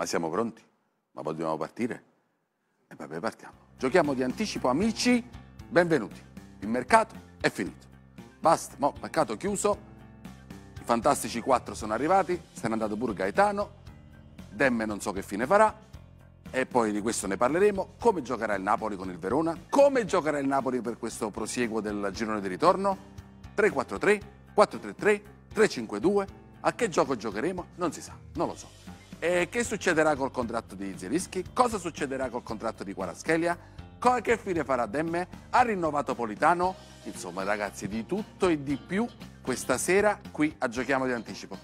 Ma siamo pronti? Ma vogliamo partire? E vabbè, partiamo. Giochiamo di anticipo, amici. Benvenuti. Il mercato è finito. Basta, mo, mercato chiuso. I fantastici quattro sono arrivati. Se n'è andato pure Gaetano. Demme non so che fine farà. E poi di questo ne parleremo. Come giocherà il Napoli con il Verona? Come giocherà il Napoli per questo prosieguo del girone di ritorno? 3-4-3, 4-3-3, 3-5-2. A che gioco giocheremo? Non si sa, non lo so. Eh, che succederà col contratto di Zelischi? Cosa succederà col contratto di Quaraschelia? Che fine farà Demme? Ha rinnovato Politano? Insomma, ragazzi, di tutto e di più questa sera qui a Giochiamo di Anticipo.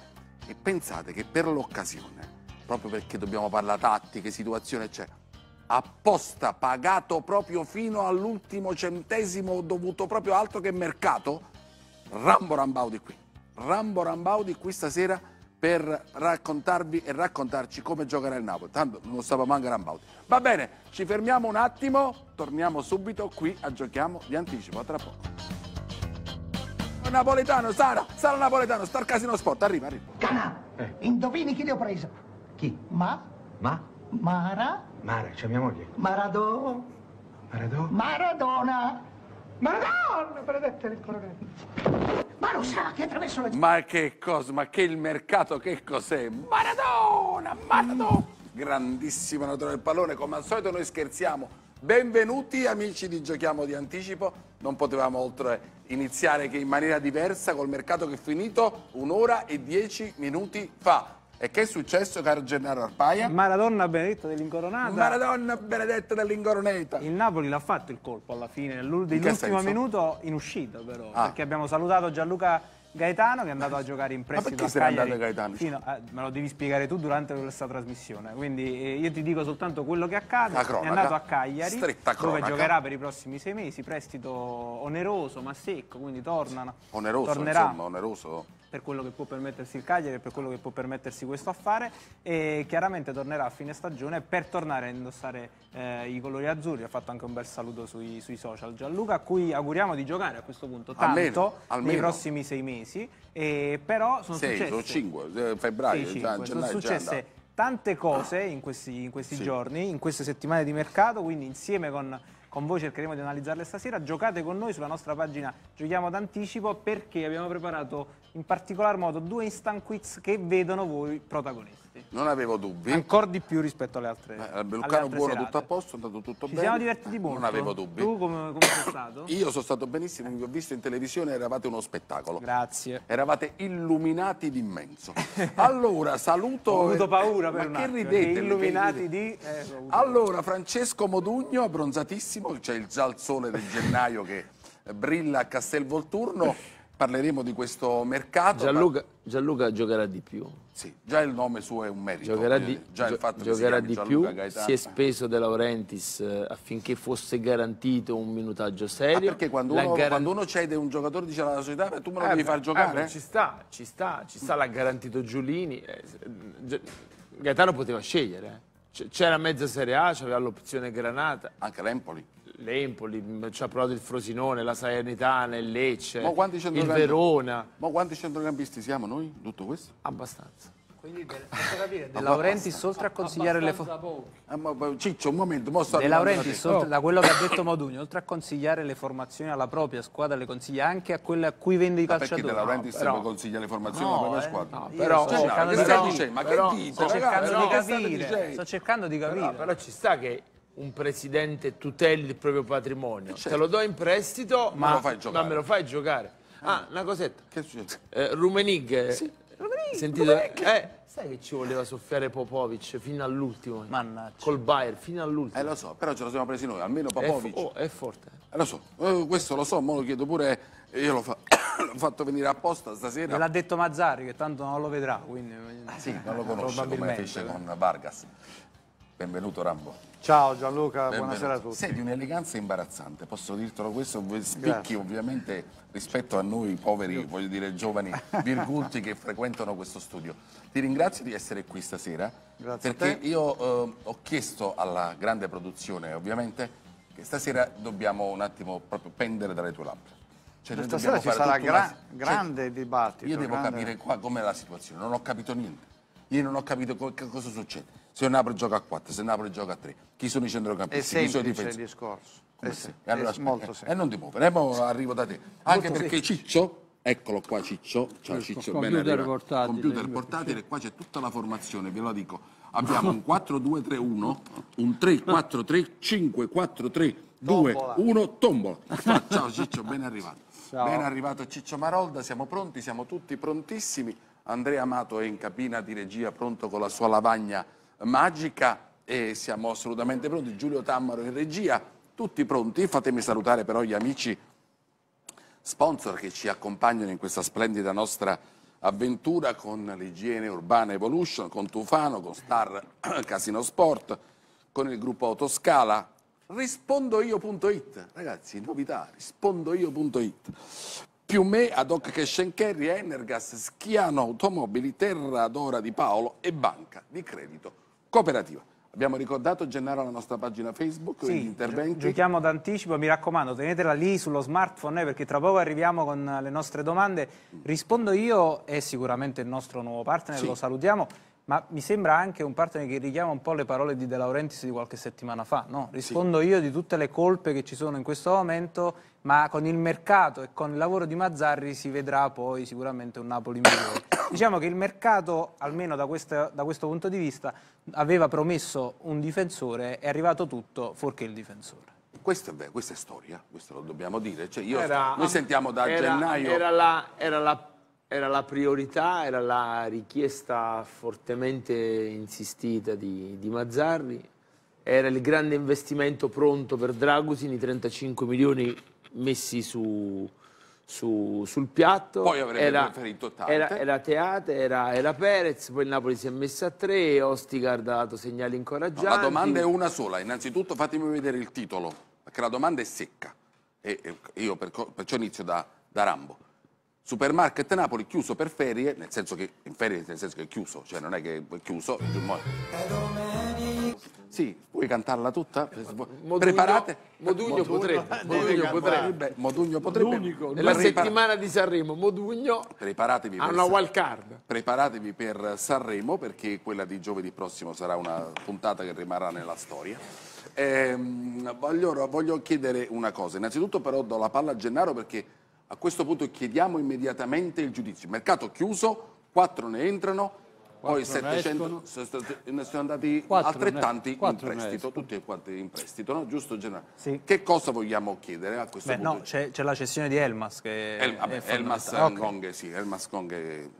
E pensate che per l'occasione, proprio perché dobbiamo parlare tattiche, situazione, eccetera, apposta pagato proprio fino all'ultimo centesimo dovuto proprio altro che mercato, Rambo Rambaudi qui. Rambo Rambaudi qui stasera per raccontarvi e raccontarci come giocherà il Napoli. Tanto non sapeva manca Rambaut. Va bene, ci fermiamo un attimo, torniamo subito qui a Giochiamo di Anticipo, a tra poco. Napoletano, Sara, Sara Napoletano, Star Casino Sport, arriva, arriva. Canà, eh. indovini chi li ho preso? Chi? Ma? Ma? Mara? Mara, c'è mia moglie. Maradona. Maradò? Maradona. Madonna, benedetta l'incoronetta. Ma lo sa che attraverso la... Ma che cosa, ma che il mercato, che cos'è? Maradona, Maradona! Grandissima natura del pallone, come al solito noi scherziamo. Benvenuti amici di Giochiamo di Anticipo, non potevamo oltre iniziare che in maniera diversa col mercato che è finito un'ora e dieci minuti fa. E che è successo, caro Gennaro Arpaia? Maradonna benedetta dell'incoronata. Maradonna benedetta dell'incoronata. Il Napoli l'ha fatto il colpo alla fine, nell'ultimo minuto in uscita però, ah. perché abbiamo salutato Gianluca Gaetano che è andato a giocare in prestito a Cagliari. Ma Gaetano? Fino a, me lo devi spiegare tu durante questa trasmissione. Quindi eh, io ti dico soltanto quello che accade. è andato a Cagliari dove giocherà per i prossimi sei mesi, prestito oneroso ma secco, quindi tornano. Oneroso, tornerà. insomma, oneroso per quello che può permettersi il Cagliari, per quello che può permettersi questo affare e chiaramente tornerà a fine stagione per tornare a indossare eh, i colori azzurri. Ha fatto anche un bel saluto sui, sui, social Gianluca, a cui auguriamo di giocare a questo punto tanto almeno, almeno. nei prossimi sei mesi. E però sono sei, successe... Sono cinque, eh, febbraio, 6, 5, sono successe tante cose in questi, in questi sì. giorni, in queste settimane di mercato, quindi insieme con con voi cercheremo di analizzarle stasera. Giocate con noi sulla nostra pagina Giochiamo d'anticipo perché abbiamo preparato in particolar modo due instant quiz che vedono voi protagonisti divertiti. Non avevo dubbi. Ancora di più rispetto alle altre. Eh, Lucano alle buono, serate. tutto a posto, è andato tutto Ci bene. Ci siamo divertiti molto. Non avevo dubbi. Tu come, come sei stato? Io sono stato benissimo, vi ho visto in televisione, eravate uno spettacolo. Grazie. Eravate illuminati d'immenso. allora, saluto... ho avuto paura per Ma un che ridete? Illuminati di... Eh, allora, Francesco Modugno, bronzatissimo, c'è cioè il già al sole del gennaio che brilla a Castel Volturno Parleremo di questo mercato. Gianluca, Gianluca giocherà di più. Sì, già il nome suo è un merito. Giocherà eh, di, già gio, giocherà di più. Gaetano. Si è speso De Laurentiis eh, affinché fosse garantito un minutaggio ah, serio. Ah, perché quando uno, garant... quando uno, cede un giocatore dice alla società tu me lo eh, devi far eh, giocare. Eh, ci sta, ci sta, ci sta, l'ha garantito Giulini. Mm, Gaetano poteva scegliere. C'era mezza Serie A, c'aveva l'opzione Granata. Anche l'Empoli l'Empoli, mm, ci ha provato il Frosinone, la Salernitana, il Lecce, il Verona. Ma quanti centrocampisti siamo noi, tutto questo? Abbastanza. Quindi De Laurentiis oltre a consigliare le formazioni eh, Ciccio un momento De Laurentiis oh. da quello che ha detto Modugno oltre a consigliare le formazioni alla propria squadra le consiglia anche a quelle a cui vende i calciatori perché De Laurentiis no, però... consiglia le formazioni alla no, propria eh, squadra no, però, sto cercando, però, di, però, sto cercando di capire sto cercando di capire però ci sta che un presidente tuteli il proprio patrimonio. Certo. Te lo do in prestito, ma, ma, lo ma me lo fai giocare. Ah, ah, una cosetta. Che succede? Eh, Rumenig. Sì. Rumenig. Sentito? Rumenig. Eh, sai che ci voleva soffiare Popovic fino all'ultimo? Mannaggia. Col Bayer, fino all'ultimo. Eh, lo so, però ce lo siamo presi noi, almeno Popovic. È, oh, è forte. Eh, lo so, eh, questo lo so, ma lo chiedo pure, eh, io l'ho fa fatto venire apposta stasera. Me l'ha detto Mazzari, che tanto non lo vedrà, quindi... Ah, sì, non lo eh, conosce, come fece con Vargas. Benvenuto Rambo. Ciao Gianluca, Benvenuto. buonasera a tutti. Sei di un'eleganza imbarazzante, posso dirtelo questo, spicchi Grazie. ovviamente rispetto a noi poveri, Io. voglio dire giovani virgulti che frequentano questo studio. Ti ringrazio di essere qui stasera. Grazie perché io eh, ho chiesto alla grande produzione, ovviamente, che stasera dobbiamo un attimo proprio pendere dalle tue labbra. Cioè, stasera ci sarà gra una... Cioè, grande cioè, dibattito. Io devo grande... capire qua com'è la situazione, non ho capito niente. Io non ho capito co cosa succede se Napoli gioca a 4, se Napoli gioca a 3, chi sono i centrocampisti, chi sono i difensori? il discorso. Come è, e, allora, eh, e eh, non ti muovere, eh, arrivo da te. Anche molto perché semplice. Ciccio, eccolo qua Ciccio, cioè Ciccio computer ben arriva, portatile, computer portatile, qua c'è tutta la formazione, ve lo dico. Abbiamo un 4-2-3-1, un 3-4-3, 5-4-3, 2, 1, tombola. Ciao Ciccio, ben arrivato. Ciao. Ben arrivato Ciccio Marolda, siamo pronti, siamo tutti prontissimi. Andrea Amato è in cabina di regia, pronto con la sua lavagna magica e siamo assolutamente pronti. Giulio Tammaro in regia, tutti pronti. Fatemi salutare però gli amici sponsor che ci accompagnano in questa splendida nostra avventura con l'igiene Urbana Evolution, con Tufano, con Star Casino Sport, con il gruppo Autoscala, rispondoio.it, ragazzi, novità, rispondoio.it. Più me, ad hoc cash and carry, Energas, Schiano Automobili, Terra d'Ora di Paolo e Banca di Credito cooperativa. Abbiamo ricordato Gennaro la nostra pagina Facebook, sì, gli interventi. Giochiamo d'anticipo, mi raccomando, tenetela lì sullo smartphone eh, perché tra poco arriviamo con eh, le nostre domande. Rispondo io e sicuramente il nostro nuovo partner, sì. lo salutiamo, ma mi sembra anche un partner che richiama un po' le parole di De Laurentiis di qualche settimana fa. No? Rispondo sì. io di tutte le colpe che ci sono in questo momento, ma con il mercato e con il lavoro di Mazzarri si vedrà poi sicuramente un Napoli migliore. Diciamo che il mercato, almeno da questo, da questo punto di vista, aveva promesso un difensore, è arrivato tutto fuorché il difensore. Questa è, beh, questa è, storia, questo lo dobbiamo dire. Cioè io, era, noi sentiamo da era, gennaio... Era la, era, la, era la, priorità, era la richiesta fortemente insistita di, di, Mazzarri, era il grande investimento pronto per Dragusin, i 35 milioni messi su, su, sul piatto. Poi avrebbe era, preferito tante. Era, era Teate, era, era, Perez, poi il Napoli si è messa a tre, Ostigard ha dato segnali incoraggianti. No, la domanda è una sola, innanzitutto fatemi vedere il titolo, perché la domanda è secca. E, e io per, perciò inizio da, da, Rambo. Supermarket Napoli chiuso per ferie, nel senso che, in ferie nel senso che è chiuso, cioè non è che è chiuso, è domenica. Sì, vuoi cantarla tutta? Modugno, Preparate? Modugno, potrebbe. Modugno potrebbe. Modugno potrebbe. L'unico, nella prepar- settimana di Sanremo, Modugno Preparatevi ha una wild card. Preparatevi per Sanremo perché quella di giovedì prossimo sarà una puntata che rimarrà nella storia. Ehm, voglio, voglio chiedere una cosa. Innanzitutto però do la palla a Gennaro perché a questo punto chiediamo immediatamente il giudizio. Mercato chiuso, quattro ne entrano, poi 700 ne sono andati altrettanti in prestito, tutti quanti in prestito, no? giusto generale? Sì. Che cosa vogliamo chiedere a questo Beh, punto? No, c'è la cessione di Elmas che El, vabbè, Elmas Ngong, sì, Elmas Ngong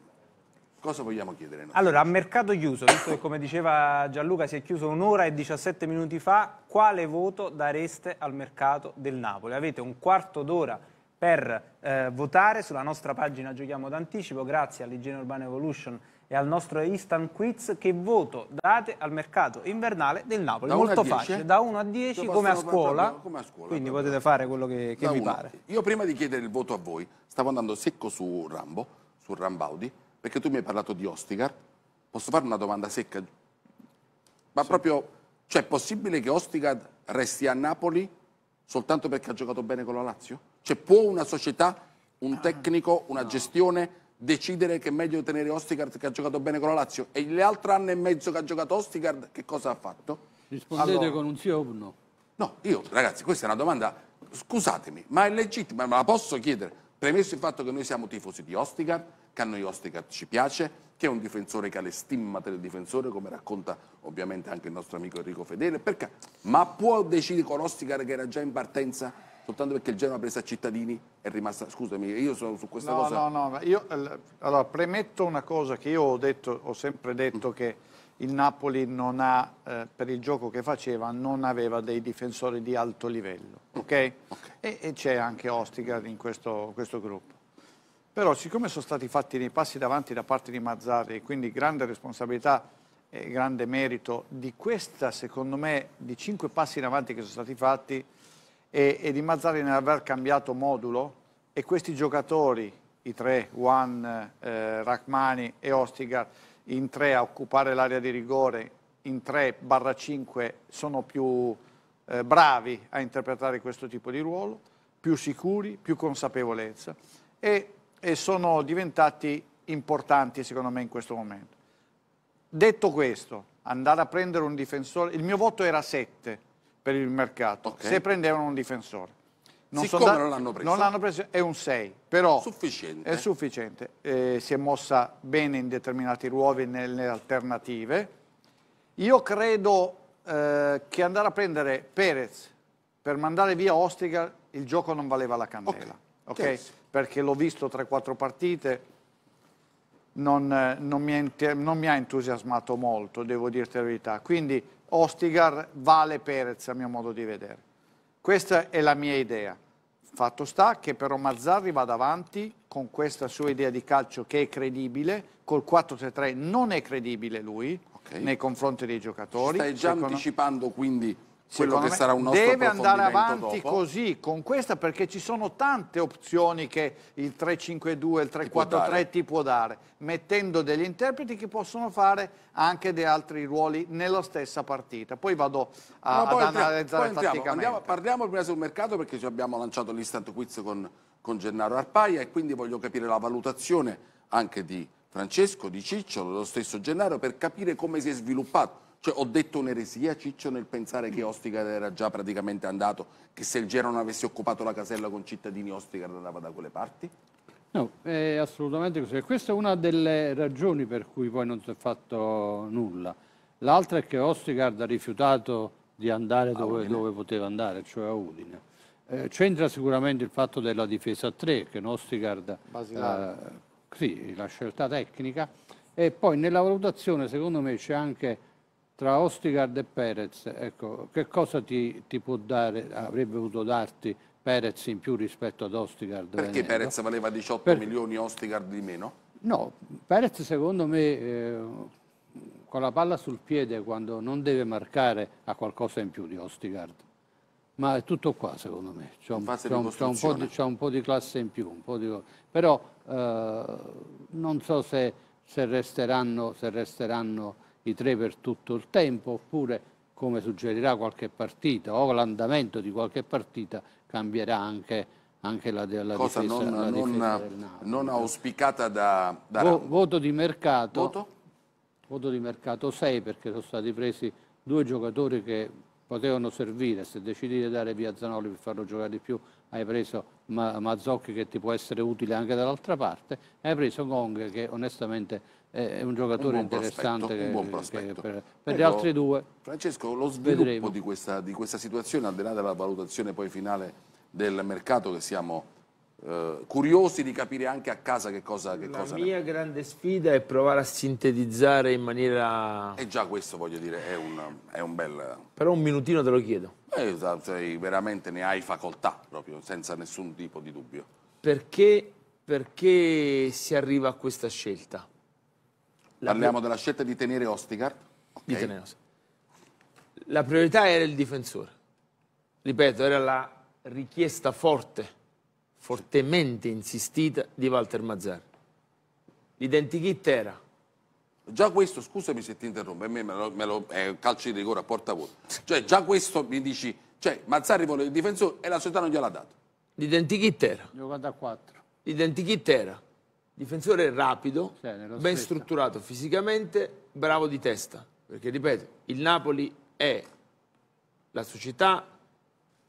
Cosa vogliamo chiedere? Noi? Allora, a mercato chiuso, visto che come diceva Gianluca si è chiuso un'ora e 17 minuti fa, quale voto dareste al mercato del Napoli? Avete un quarto d'ora per eh, votare sulla nostra pagina Giochiamo d'anticipo, grazie all'Igiene Urbana Evolution e al nostro Instant Quiz che voto date al mercato invernale del Napoli. Da Molto facile, eh? da 1 a 10 come a, scuola, come a, scuola, quindi potete fare quello che, che vi uno. pare. Io prima di chiedere il voto a voi stavo andando secco su Rambo, su Rambaudi, perché tu mi hai parlato di Ostigar. Posso fare una domanda secca? Ma sì. proprio, cioè è possibile che Ostigar resti a Napoli soltanto perché ha giocato bene con la Lazio? Cioè può una società, un ah, tecnico, una no. gestione decidere che è meglio tenere Ostigard che ha giocato bene con la Lazio e l'altro anno e mezzo che ha giocato Ostigard che cosa ha fatto? Rispondete allora, con un sì o un no. No, io ragazzi questa è una domanda, scusatemi, ma è legittima, ma la posso chiedere, premesso il fatto che noi siamo tifosi di Ostigard, che a noi Ostigard ci piace, che è un difensore che ha le stimmate del difensore, come racconta ovviamente anche il nostro amico Enrico Fedele, perché, ma può decidere con Ostigard che era già in partenza soltanto perché il Genoa ha preso a cittadini è rimasta... Scusami, io sono su questa no, cosa... No, no, no, io eh, allora, premetto una cosa che io ho, detto, ho sempre detto che il Napoli non ha, eh, per il gioco che faceva, non aveva dei difensori di alto livello, mm, ok? okay. E, e c'è anche Ostigar in questo, questo gruppo. Però siccome sono stati fatti dei passi davanti da parte di Mazzarri, quindi grande responsabilità e grande merito di questa, secondo me, di cinque passi in avanti che sono stati fatti, e, e di Mazzari nell'aver cambiato modulo e questi giocatori, i tre, Juan, eh, Rachmani e Ostigar, in tre a occupare l'area di rigore, in tre barra cinque sono più eh, bravi a interpretare questo tipo di ruolo, più sicuri, più consapevolezza e, e sono diventati importanti secondo me in questo momento. Detto questo, andare a prendere un difensore, il mio voto era 7, per il mercato okay. se prendevano un difensore. Non, da... non l'hanno preso. Non l'hanno preso, è un 6, però sufficiente. è sufficiente. Eh, si è mossa bene in determinati ruoli, nelle alternative. Io credo eh, che andare a prendere Perez per mandare via Ostiga, il gioco non valeva la candela. Okay. Okay? Perché l'ho visto 3-4 partite, non, non, mi non mi ha entusiasmato molto, devo dirti la verità. Quindi Ostigar vale Perez a mio modo di vedere. Questa è la mia idea. Fatto sta che però Mazzarri vada avanti con questa sua idea di calcio che è credibile, col 4-3-3 non è credibile lui okay. nei confronti dei giocatori. Stai già secondo... anticipando quindi quello che sarà un nostro deve andare avanti dopo. così con questa perché ci sono tante opzioni che il 352 il 343 ti, ti può dare mettendo degli interpreti che possono fare anche dei altri ruoli nella stessa partita poi vado a, no, poi ad entriamo, analizzare poi tatticamente Andiamo, parliamo prima sul mercato perché ci abbiamo lanciato l'instant quiz con, con Gennaro Arpaia e quindi voglio capire la valutazione anche di Francesco, di Ciccio, lo stesso Gennaro per capire come si è sviluppato cioè, ho detto un'eresia, Ciccio, nel pensare che Ostigard era già praticamente andato, che se il Gero non avesse occupato la casella con cittadini Ostigard andava da quelle parti? No, è assolutamente così. Questa è una delle ragioni per cui poi non si è fatto nulla. L'altra è che Ostigard ha rifiutato di andare dove, dove poteva andare, cioè a Udine. Eh, c'entra sicuramente il fatto della difesa a 3, che Ostigard ha eh, sì, la scelta tecnica, e poi nella valutazione secondo me c'è anche tra Ostigard e Perez, ecco, che cosa ti, ti, può dare, avrebbe potuto darti Perez in più rispetto ad Ostigard? Perché venendo? Perez valeva 18 per... milioni, Ostigard di meno? No, Perez secondo me eh, con la palla sul piede quando non deve marcare ha qualcosa in più di Ostigard. Ma è tutto qua secondo me, c'è un, un, un, un, po' di classe in più, di... però eh, non so se, se resteranno, se resteranno i tre per tutto il tempo, oppure, come suggerirà qualche partita, o l'andamento di qualche partita cambierà anche, anche la, la Cosa difesa, non, la difesa non, non eh. auspicata da... da... Vo, voto di mercato. Voto? voto di mercato 6 perché sono stati presi due giocatori che potevano servire, se decidi di dare via Zanoli per farlo giocare di più hai preso Mazzocchi che ti può essere utile anche dall'altra parte, hai preso Gong che onestamente è un giocatore un interessante prospetto, che, che per, per gli ecco, altri due Francesco, lo sviluppo vedremo. di questa, di questa situazione al di là della valutazione poi finale del mercato che siamo Uh, curiosi di capire anche a casa che cosa... Che la cosa mia ne... grande sfida è provare a sintetizzare in maniera... E eh, già questo, voglio dire, è un, è un bel... Però un minutino te lo chiedo. Eh, cioè, veramente ne hai facoltà, proprio, senza nessun tipo di dubbio. Perché, perché si arriva a questa scelta? La Parliamo della scelta di tenere Ostigard. Okay. Di tenere Ostigard. La priorità era il difensore. Ripeto, era la richiesta forte, fortemente insistita di Walter Mazzar. L'identikit era Già questo, scusami se ti interrompo, a me me lo, me lo, è eh, calcio di rigore a porta vuota. Cioè, già questo mi dici, cioè, Mazzarri vuole il difensore e la società non gliel'ha dato. L'identikit era. Giocata L'identikit era difensore rapido, sì, ben stessa. strutturato fisicamente, bravo di testa. Perché, ripeto, il Napoli è la società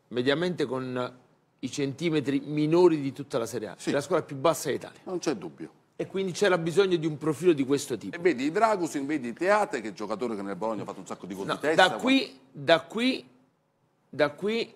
mediamente con i centimetri minori di tutta la Serie A. Sì. È la scuola più bassa d'Italia. Non c'è dubbio. E quindi c'era bisogno di un profilo di questo tipo. E vedi Dragusin, vedi Teate, che è il giocatore che nel Bologna ha fatto un sacco di gol no, di testa. Da qui, da, qui, da qui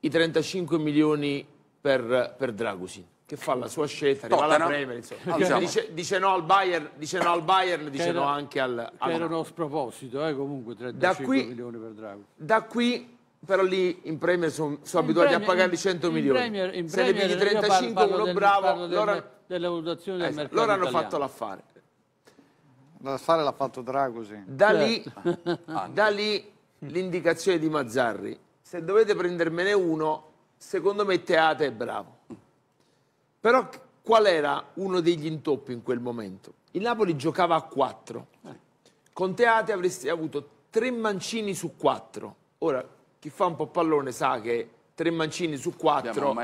i 35 milioni per, per Dragusin che fa la sua scelta, arriva alla Premier, diciamo. allora, dice, dice, no al Bayern, dice no al Bayern, dice era, no anche al... al era uno sproposito, eh, comunque, 35 qui, milioni per Drago. Da qui, però lì in Premier sono son abituati premier, a pagarli 100 in, milioni. In premier, Se ne pigli 35, uno del, bravo, loro... Del, delle del eh, mercato Loro hanno italiano. fatto l'affare. L'affare l'ha fatto Drago, sì. Da certo. lì l'indicazione di Mazzarri. Se dovete prendermene uno, secondo me Teate è bravo però qual era uno degli intoppi in quel momento? Il Napoli giocava a 4. Con Teate avresti avuto 3 mancini su 4. Ora, chi fa un po' pallone sa che tre mancini su quattro.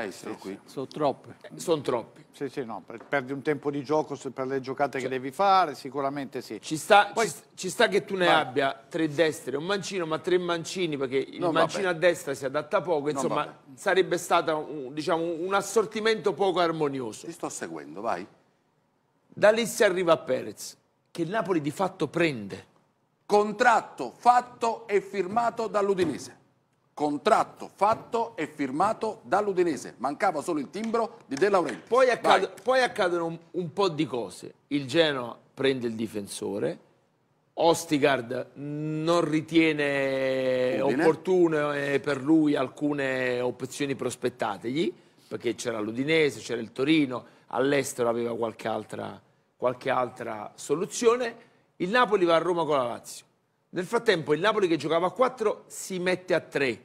Sono troppe. Sono troppi. Sì, sì, no, perdi un tempo di gioco per le giocate cioè, che devi fare, sicuramente sì. Ci sta, Poi, ci, sta che tu ne vai. abbia tre destre, un mancino, ma tre mancini, perché il no, mancino a destra si adatta poco, insomma sarebbe stato un, diciamo, un assortimento poco armonioso. Ti sto seguendo, vai. Da lì si arriva a Perez, che il Napoli di fatto prende. Contratto fatto e firmato dall'Udinese contratto fatto e firmato dall'Udinese. Mancava solo il timbro di De Laurenti. Poi, accad- poi accadono un, un, po' di cose. Il Genoa prende il difensore, Ostigard non ritiene Udine. opportune eh, per lui alcune opzioni prospettategli, perché c'era l'Udinese, c'era il Torino, all'estero aveva qualche altra, qualche altra soluzione. Il Napoli va a Roma con la Lazio nel frattempo il Napoli che giocava a 4 si mette a 3.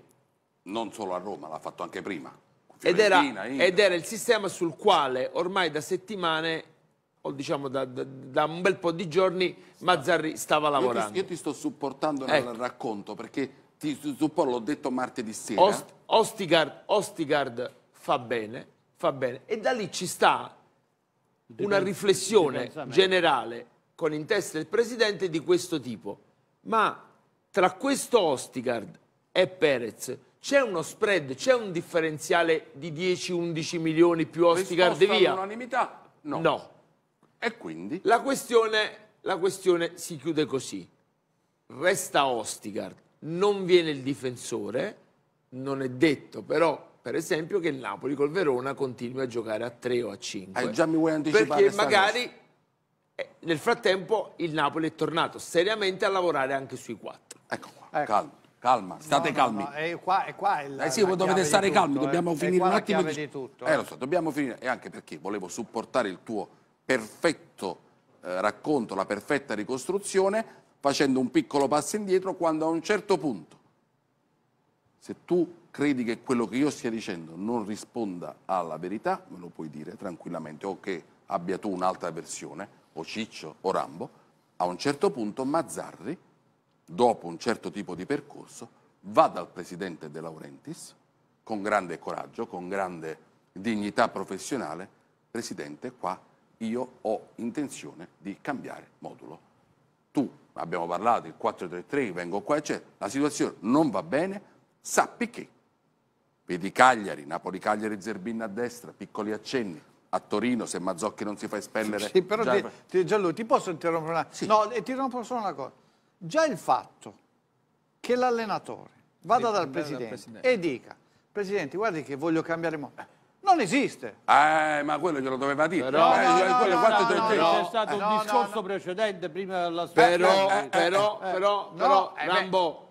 Non solo a Roma, l'ha fatto anche prima. Ed era, ed era, il sistema sul quale ormai da settimane o diciamo da, da, da un bel po' di giorni Mazzarri stava lavorando. Io ti, io ti sto supportando nel ecco. racconto perché ti supporto, l'ho detto martedì sera. Ost, Ostigard, Ostigard fa bene, fa bene. E da lì ci sta una riflessione generale con in testa il presidente di questo tipo ma tra questo Ostigard e Perez c'è uno spread, c'è un differenziale di 10-11 milioni più Ostigard Risposta via? all'unanimità? No. no. E quindi? La questione, la questione si chiude così. Resta Ostigard, non viene il difensore, non è detto però per esempio che il Napoli col Verona continui a giocare a 3 o a 5. Eh, già mi vuoi anticipare Perché magari eh, nel frattempo il Napoli è tornato seriamente a lavorare anche sui quattro. Ecco qua, ecco. calma. Calma, state no, calmi. No, no, è qua, è qua il, eh sì, dovete stare tutto, calmi, eh. dobbiamo è finire un attimo. Di... di tutto, eh, eh. lo so, dobbiamo finire. E anche perché volevo supportare il tuo perfetto eh, racconto, la perfetta ricostruzione, facendo un piccolo passo indietro quando a un certo punto, se tu credi che quello che io stia dicendo non risponda alla verità, me lo puoi dire tranquillamente, o che abbia tu un'altra versione, o Ciccio o Rambo, a un certo punto Mazzarri, dopo un certo tipo di percorso, va dal presidente De Laurentiis con grande coraggio, con grande dignità professionale, presidente, qua io ho intenzione di cambiare modulo. Tu, abbiamo parlato, il 433, vengo qua, eccetera, la situazione non va bene, sappi che vedi Cagliari, Napoli-Cagliari-Zerbin a destra, piccoli accenni, a Torino se Mazzocchi non si fa espellere. Sì, però già... ti, ti, Gianluca, ti posso interrompere una... Sì. No, ti interrompo solo una cosa. Già il fatto che l'allenatore vada dal, presidente dal presidente, e dica Presidente, guardi che voglio cambiare modo. Non esiste. Eh, ma quello glielo doveva dire. Però, eh, no, no, no, no, no, c'è stato eh, un discorso precedente prima della sua... Eh, però, eh, però, eh, però, eh, però, però, Rambo...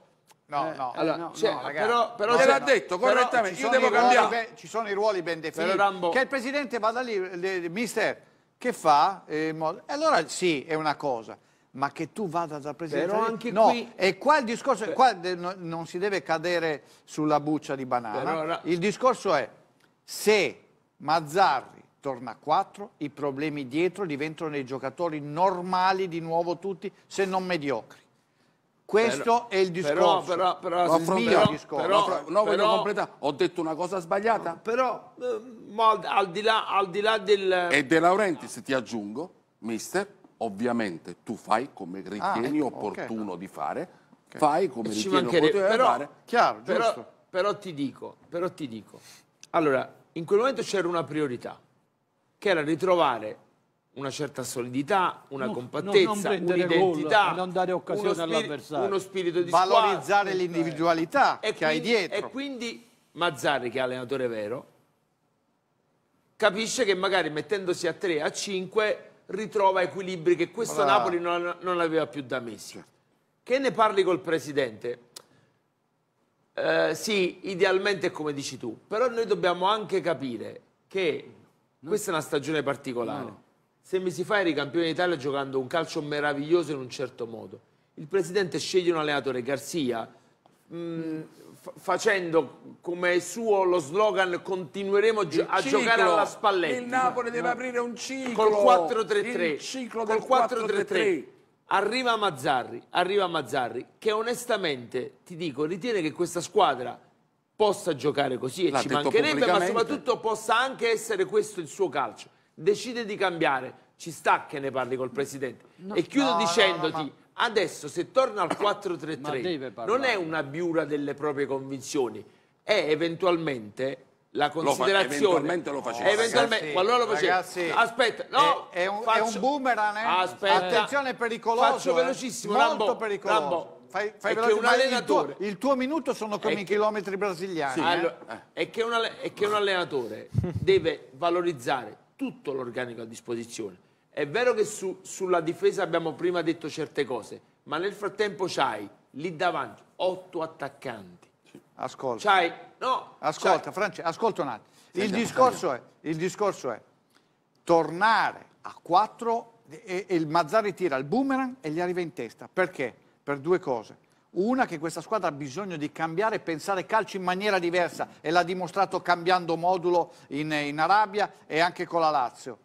No, eh, no, eh, allora, no, cioè, no però, però no, l'ha no. detto correttamente. Io devo cambiare. Ben, ci sono i ruoli ben definiti. Rambo... Che il presidente vada lì, le, mister, che fa? Eh, allora sì, è una cosa. Ma che tu vada dal presidente. Però anche no, qui... e qua il discorso. Beh. Qua non si deve cadere sulla buccia di banana. Però... Il discorso è se Mazzarri torna a 4, i problemi dietro diventano dei giocatori normali di nuovo tutti, se non mediocri. Questo però, è il discorso. Però, però, però, però il mio Però, no, voglio completare. Ho detto una cosa sbagliata? Però, eh, ma al, al, di là, al di là del... E De Laurenti, se ti aggiungo, mister, ovviamente tu fai come ah, ritieni ah, ecco, opportuno okay. di fare, okay. fai come e ritieni opportuno di fare. Chiaro, però, però ti dico, però ti dico. Allora, in quel momento c'era una priorità, che era ritrovare una certa solidità, una no, compattezza, no, un'identità, non dare occasione uno all'avversario, uno spirito di valorizzare l'individualità che quindi, hai dietro. E quindi Mazzarri, che è allenatore vero, capisce che magari mettendosi a 3, a 5 ritrova equilibri che questo Bra Napoli non, non, aveva più da mesi. Che ne parli col presidente? Eh, sì, idealmente è come dici tu, però noi dobbiamo anche capire che questa è una stagione particolare. No sei mesi fa eri campione d'Italia giocando un calcio meraviglioso in un certo modo. Il presidente sceglie un allenatore, Garzia, mm, facendo come suo lo slogan continueremo gi a giocare alla spalletta. Il Napoli deve no. aprire un ciclo. Col 4-3-3. Col 4-3-3. Arriva Mazzarri, arriva Mazzarri, che onestamente, ti dico, ritiene che questa squadra possa giocare così e ci mancherebbe, ma soprattutto possa anche essere questo il suo calcio decide di cambiare, ci sta che ne parli col presidente. No, e chiudo no, dicendoti, no, adesso se torna al 433 non è una biura delle proprie convinzioni, è eventualmente la considerazione lo fa, eventualmente lo eh, allora lo faceva ragazzi, aspetta no è, è, un, faccio, è un, boomerang eh? aspetta, attenzione è pericoloso faccio eh. velocissimo eh? molto pericoloso Rambo, fai, fai veloce, un allenatore il tuo, il tuo, minuto sono come che, i chilometri brasiliani sì, eh? allora, è, che un, è che un allenatore deve valorizzare tutto l'organico a disposizione. È vero che su, sulla difesa abbiamo prima detto certe cose, ma nel frattempo c'hai lì davanti otto attaccanti. Ascolta. C'hai, no, ascolta, Francia, ascolta un attimo. Il discorso, è, il discorso, è, tornare a quattro e, e, il Mazzari tira il boomerang e gli arriva in testa. Perché? Per due cose. Una che questa squadra ha bisogno di cambiare e pensare calcio in maniera diversa e l'ha dimostrato cambiando modulo in, in Arabia e anche con la Lazio.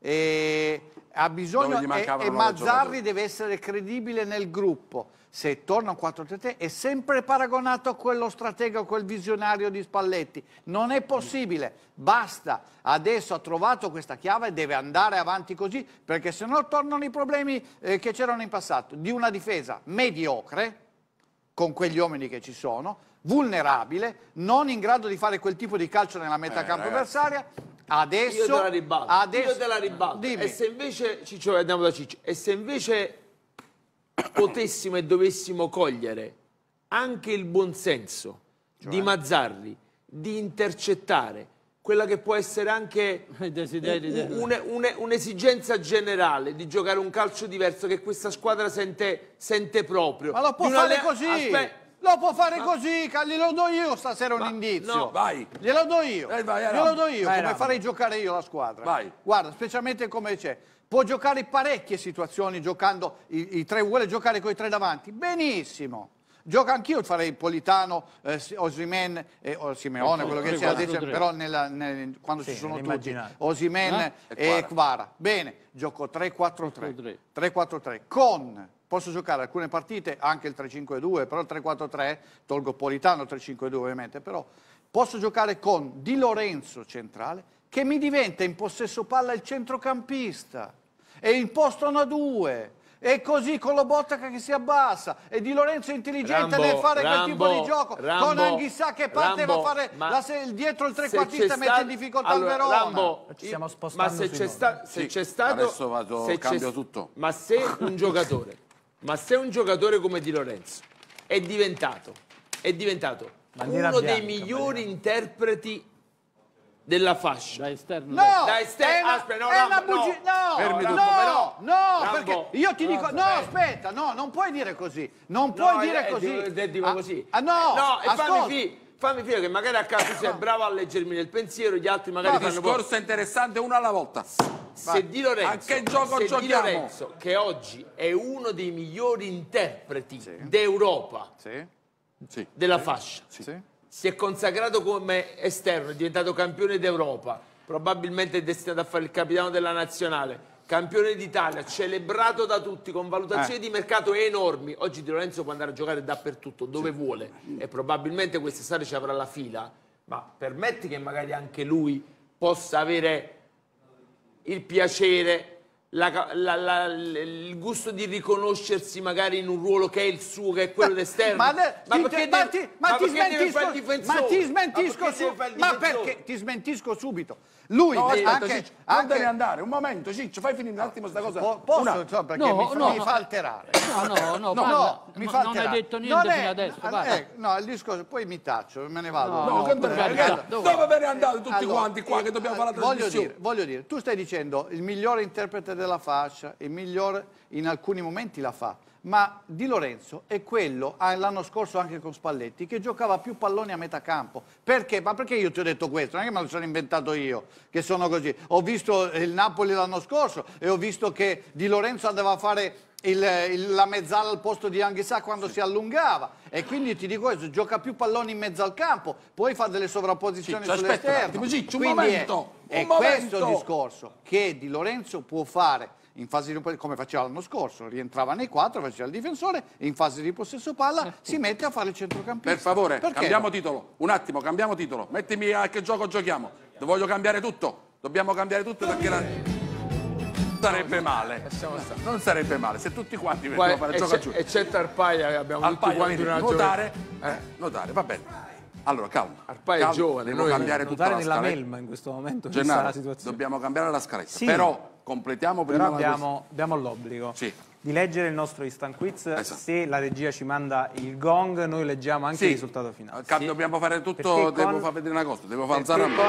E ha bisogno e, e Mazzarri deve essere credibile nel gruppo. Se torna un 4-3-3 è sempre paragonato a quello stratega, a quel visionario di Spalletti. Non è possibile, basta. Adesso ha trovato questa chiave e deve andare avanti così perché se no tornano i problemi eh, che c'erano in passato di una difesa mediocre con quegli uomini che ci sono, vulnerabile, non in grado di fare quel tipo di calcio nella metà eh, campo avversaria. Adesso, io te la adesso, io te la ribalto. E se invece, Ciccio, andiamo da Ciccio, e se invece potessimo e dovessimo cogliere anche il buonsenso cioè. di Mazzarri, di intercettare, quella che può essere anche un'esigenza un, un, un generale di giocare un calcio diverso che questa squadra sente, sente proprio. Ma lo può fare così! lo può fare ma... così, glielo do io stasera ma... un indizio. No, vai. Glielo do io. Eh, vai, glielo do io, vai, come rambo. farei giocare io la squadra. Vai. Guarda, specialmente come c'è. Può giocare parecchie situazioni giocando i, i tre, vuole giocare con i tre davanti. Benissimo. Gioca anch'io, farei Politano, eh, Osimen, eh, o Simeone, quello che c'è adesso, però nella, nel, quando sì, ci sono tutti, Osimen no? Eh? e Quara. Bene, gioco 3-4-3. 3-4-3 con posso giocare alcune partite anche il 3-5-2, però il 3-4-3, tolgo Politano 3-5-2 ovviamente, però posso giocare con Di Lorenzo centrale che mi diventa in possesso palla il centrocampista e impostano a due. E così con la Bottica che si abbassa e Di Lorenzo intelligente Rambo, nel fare Rambo, quel tipo di gioco. Rambo, Conan chissà che parte va a fare la, dietro il trequartista mette in difficoltà allora, il Verona. Rambo, ci stiamo spostando. Ma se c'è sta, sì, stato adesso vado, se cambio tutto. Ma se un giocatore, ma se un giocatore come Di Lorenzo è diventato, è diventato bandiera uno bianca, dei migliori bandiera. interpreti della fascia da esterno no da esterno aspetta no, è Rambo, no. no fermi no, però, no perché io ti dico Rambo, no aspetta no non puoi dire così non puoi no, dire così è, dico ah, così ah, no eh, no e fammi finire fammi finire che magari a caso sei bravo a leggermi nel pensiero gli altri magari fanno un discorso interessante uno alla volta se Di Lorenzo anche il gioco se giochiamo. Di Lorenzo che oggi è uno dei migliori interpreti sì. d'Europa sì. della sì. fascia sì si è consacrato come esterno, è diventato campione d'Europa, probabilmente è destinato a fare il capitano della nazionale, campione d'Italia, celebrato da tutti con valutazioni eh. di mercato enormi. Oggi Di Lorenzo può andare a giocare dappertutto, dove sì. vuole e probabilmente quest'estate ci avrà la fila, ma permetti che magari anche lui possa avere il piacere la, la, la, il gusto di riconoscersi magari in un ruolo che è il suo, che è quello d'esterno. Ma, ma, ma, ma, ma, ti smentisco, ma ti smentisco Ma perché ti smentisco subito? Lui no, aspetta, anche, Ciccio, anche... non andare, un momento, Ciccio, fai finire un attimo questa cosa. Po, posso, cioè, perché no, mi, fa, no, mi fa alterare. No, no, no, no, no mi fa non alterare. hai detto niente non fino adesso. Parla. Eh, no, il discorso, poi mi taccio, me ne vado. No, no, no, ragazzi, dove ve ne andate tutti allora, quanti qua eh, che dobbiamo eh, fare la voglio dire, voglio dire, tu stai dicendo il migliore interprete della fascia, il migliore in alcuni momenti la fa ma Di Lorenzo è quello, ah, l'anno scorso anche con Spalletti, che giocava più palloni a metà campo. Perché? Ma perché io ti ho detto questo? Non è che me lo sono inventato io, che sono così. Ho visto eh, il Napoli l'anno scorso e ho visto che Di Lorenzo andava a fare il, eh, il, la mezzala al posto di Anghisa quando sì. si allungava. E quindi ti dico questo, gioca più palloni in mezzo al campo, poi fa delle sovrapposizioni Ciccio, sull'esterno. Aspetta, Ciccio, un quindi momento, è, un è momento. questo il discorso che Di Lorenzo può fare in fase di, come faceva l'anno scorso, rientrava nei quattro, faceva il difensore in fase di possesso palla si mette a fare il centrocampista. Per favore, Perché? cambiamo titolo, un attimo, cambiamo titolo, mettimi a che gioco giochiamo, voglio cambiare tutto, dobbiamo cambiare tutto perché la sarebbe male. Eh, non sarebbe male se tutti quanti vengono a fare gioco giù. Eccetto Arpaia che abbiamo Arpaia, tutti quanti una notare, eh, notare, va bene. Allora, calma. Arpaia calma. è giovane, dobbiamo noi cambiare tutta la scaletta. nella melma in questo momento. Gennaro, dobbiamo cambiare la scaletta. Sì. Però completiamo prima Però abbiamo, abbiamo l'obbligo. Sì. Di leggere il nostro instant quiz, esatto. se la regia ci manda il gong, noi leggiamo anche sì. il risultato finale. Sì. Dobbiamo fare tutto, perché devo con... far vedere una cosa, devo far alzare un me. Con...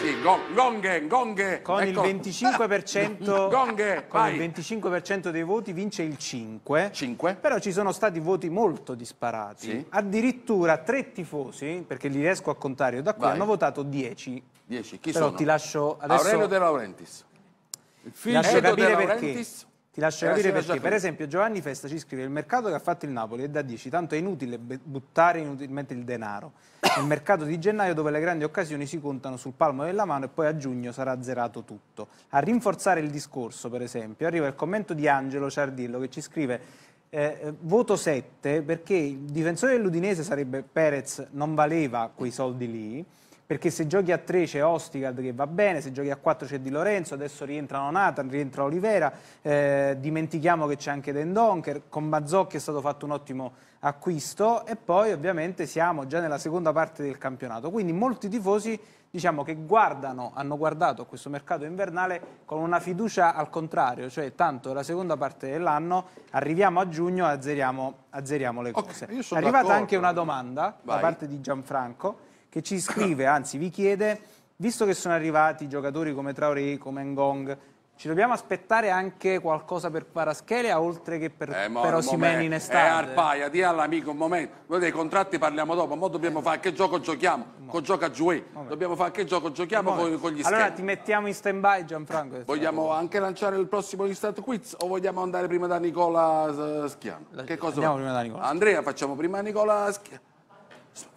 Sì, gong, gonghe, gonghe. Con ecco. il 25%, gonghe, con il 25% dei voti vince il 5. 5. Però ci sono stati voti molto disparati. Sì. Addirittura tre tifosi, perché li riesco a contare io da qui, vai. hanno votato 10. 10. Chi Però sono? ti lascio adesso... Aurelio De Laurentiis. Il Lascio capire perché. Ti lascio capire perché. Per esempio, Giovanni Festa ci scrive: Il mercato che ha fatto il Napoli è da 10, tanto è inutile buttare inutilmente il denaro. Il mercato di gennaio, dove le grandi occasioni si contano sul palmo della mano e poi a giugno sarà zerato tutto. A rinforzare il discorso, per esempio, arriva il commento di Angelo Ciardillo che ci scrive. Eh, eh voto 7 perché il difensore dell'Udinese sarebbe Perez, non valeva quei soldi lì perché se giochi a 3 c'è Ostigard che va bene, se giochi a 4 c'è Di Lorenzo, adesso rientrano Nathan, rientra Olivera, eh, dimentichiamo che c'è anche Donker, con Mazzocchi è stato fatto un ottimo acquisto e poi ovviamente siamo già nella seconda parte del campionato, quindi molti tifosi diciamo che guardano, hanno guardato a questo mercato invernale con una fiducia al contrario, cioè tanto la seconda parte dell'anno, arriviamo a giugno e azzeriamo, azzeriamo, le cose. Okay, È arrivata anche una domanda Vai. da parte di Gianfranco che ci scrive, anzi vi chiede, visto che sono arrivati giocatori come Traoré, come Ngong, ci dobbiamo aspettare anche qualcosa per Paraschelia oltre che per, eh, per Osimeni in estate? Eh, Arpaia, di all'amico un momento. Noi dei contratti parliamo dopo, ma dobbiamo fare che gioco giochiamo? Con gioca Giuè. Dobbiamo fare che gioco giochiamo con, con, gli schemi. Allora ti mettiamo in stand-by Gianfranco. Vogliamo anche lanciare il prossimo Instant Quiz o vogliamo andare prima da Nicola eh, Schiano? La, che cosa andiamo va? prima da Nicola. Andrea, facciamo prima Nicola Schiano.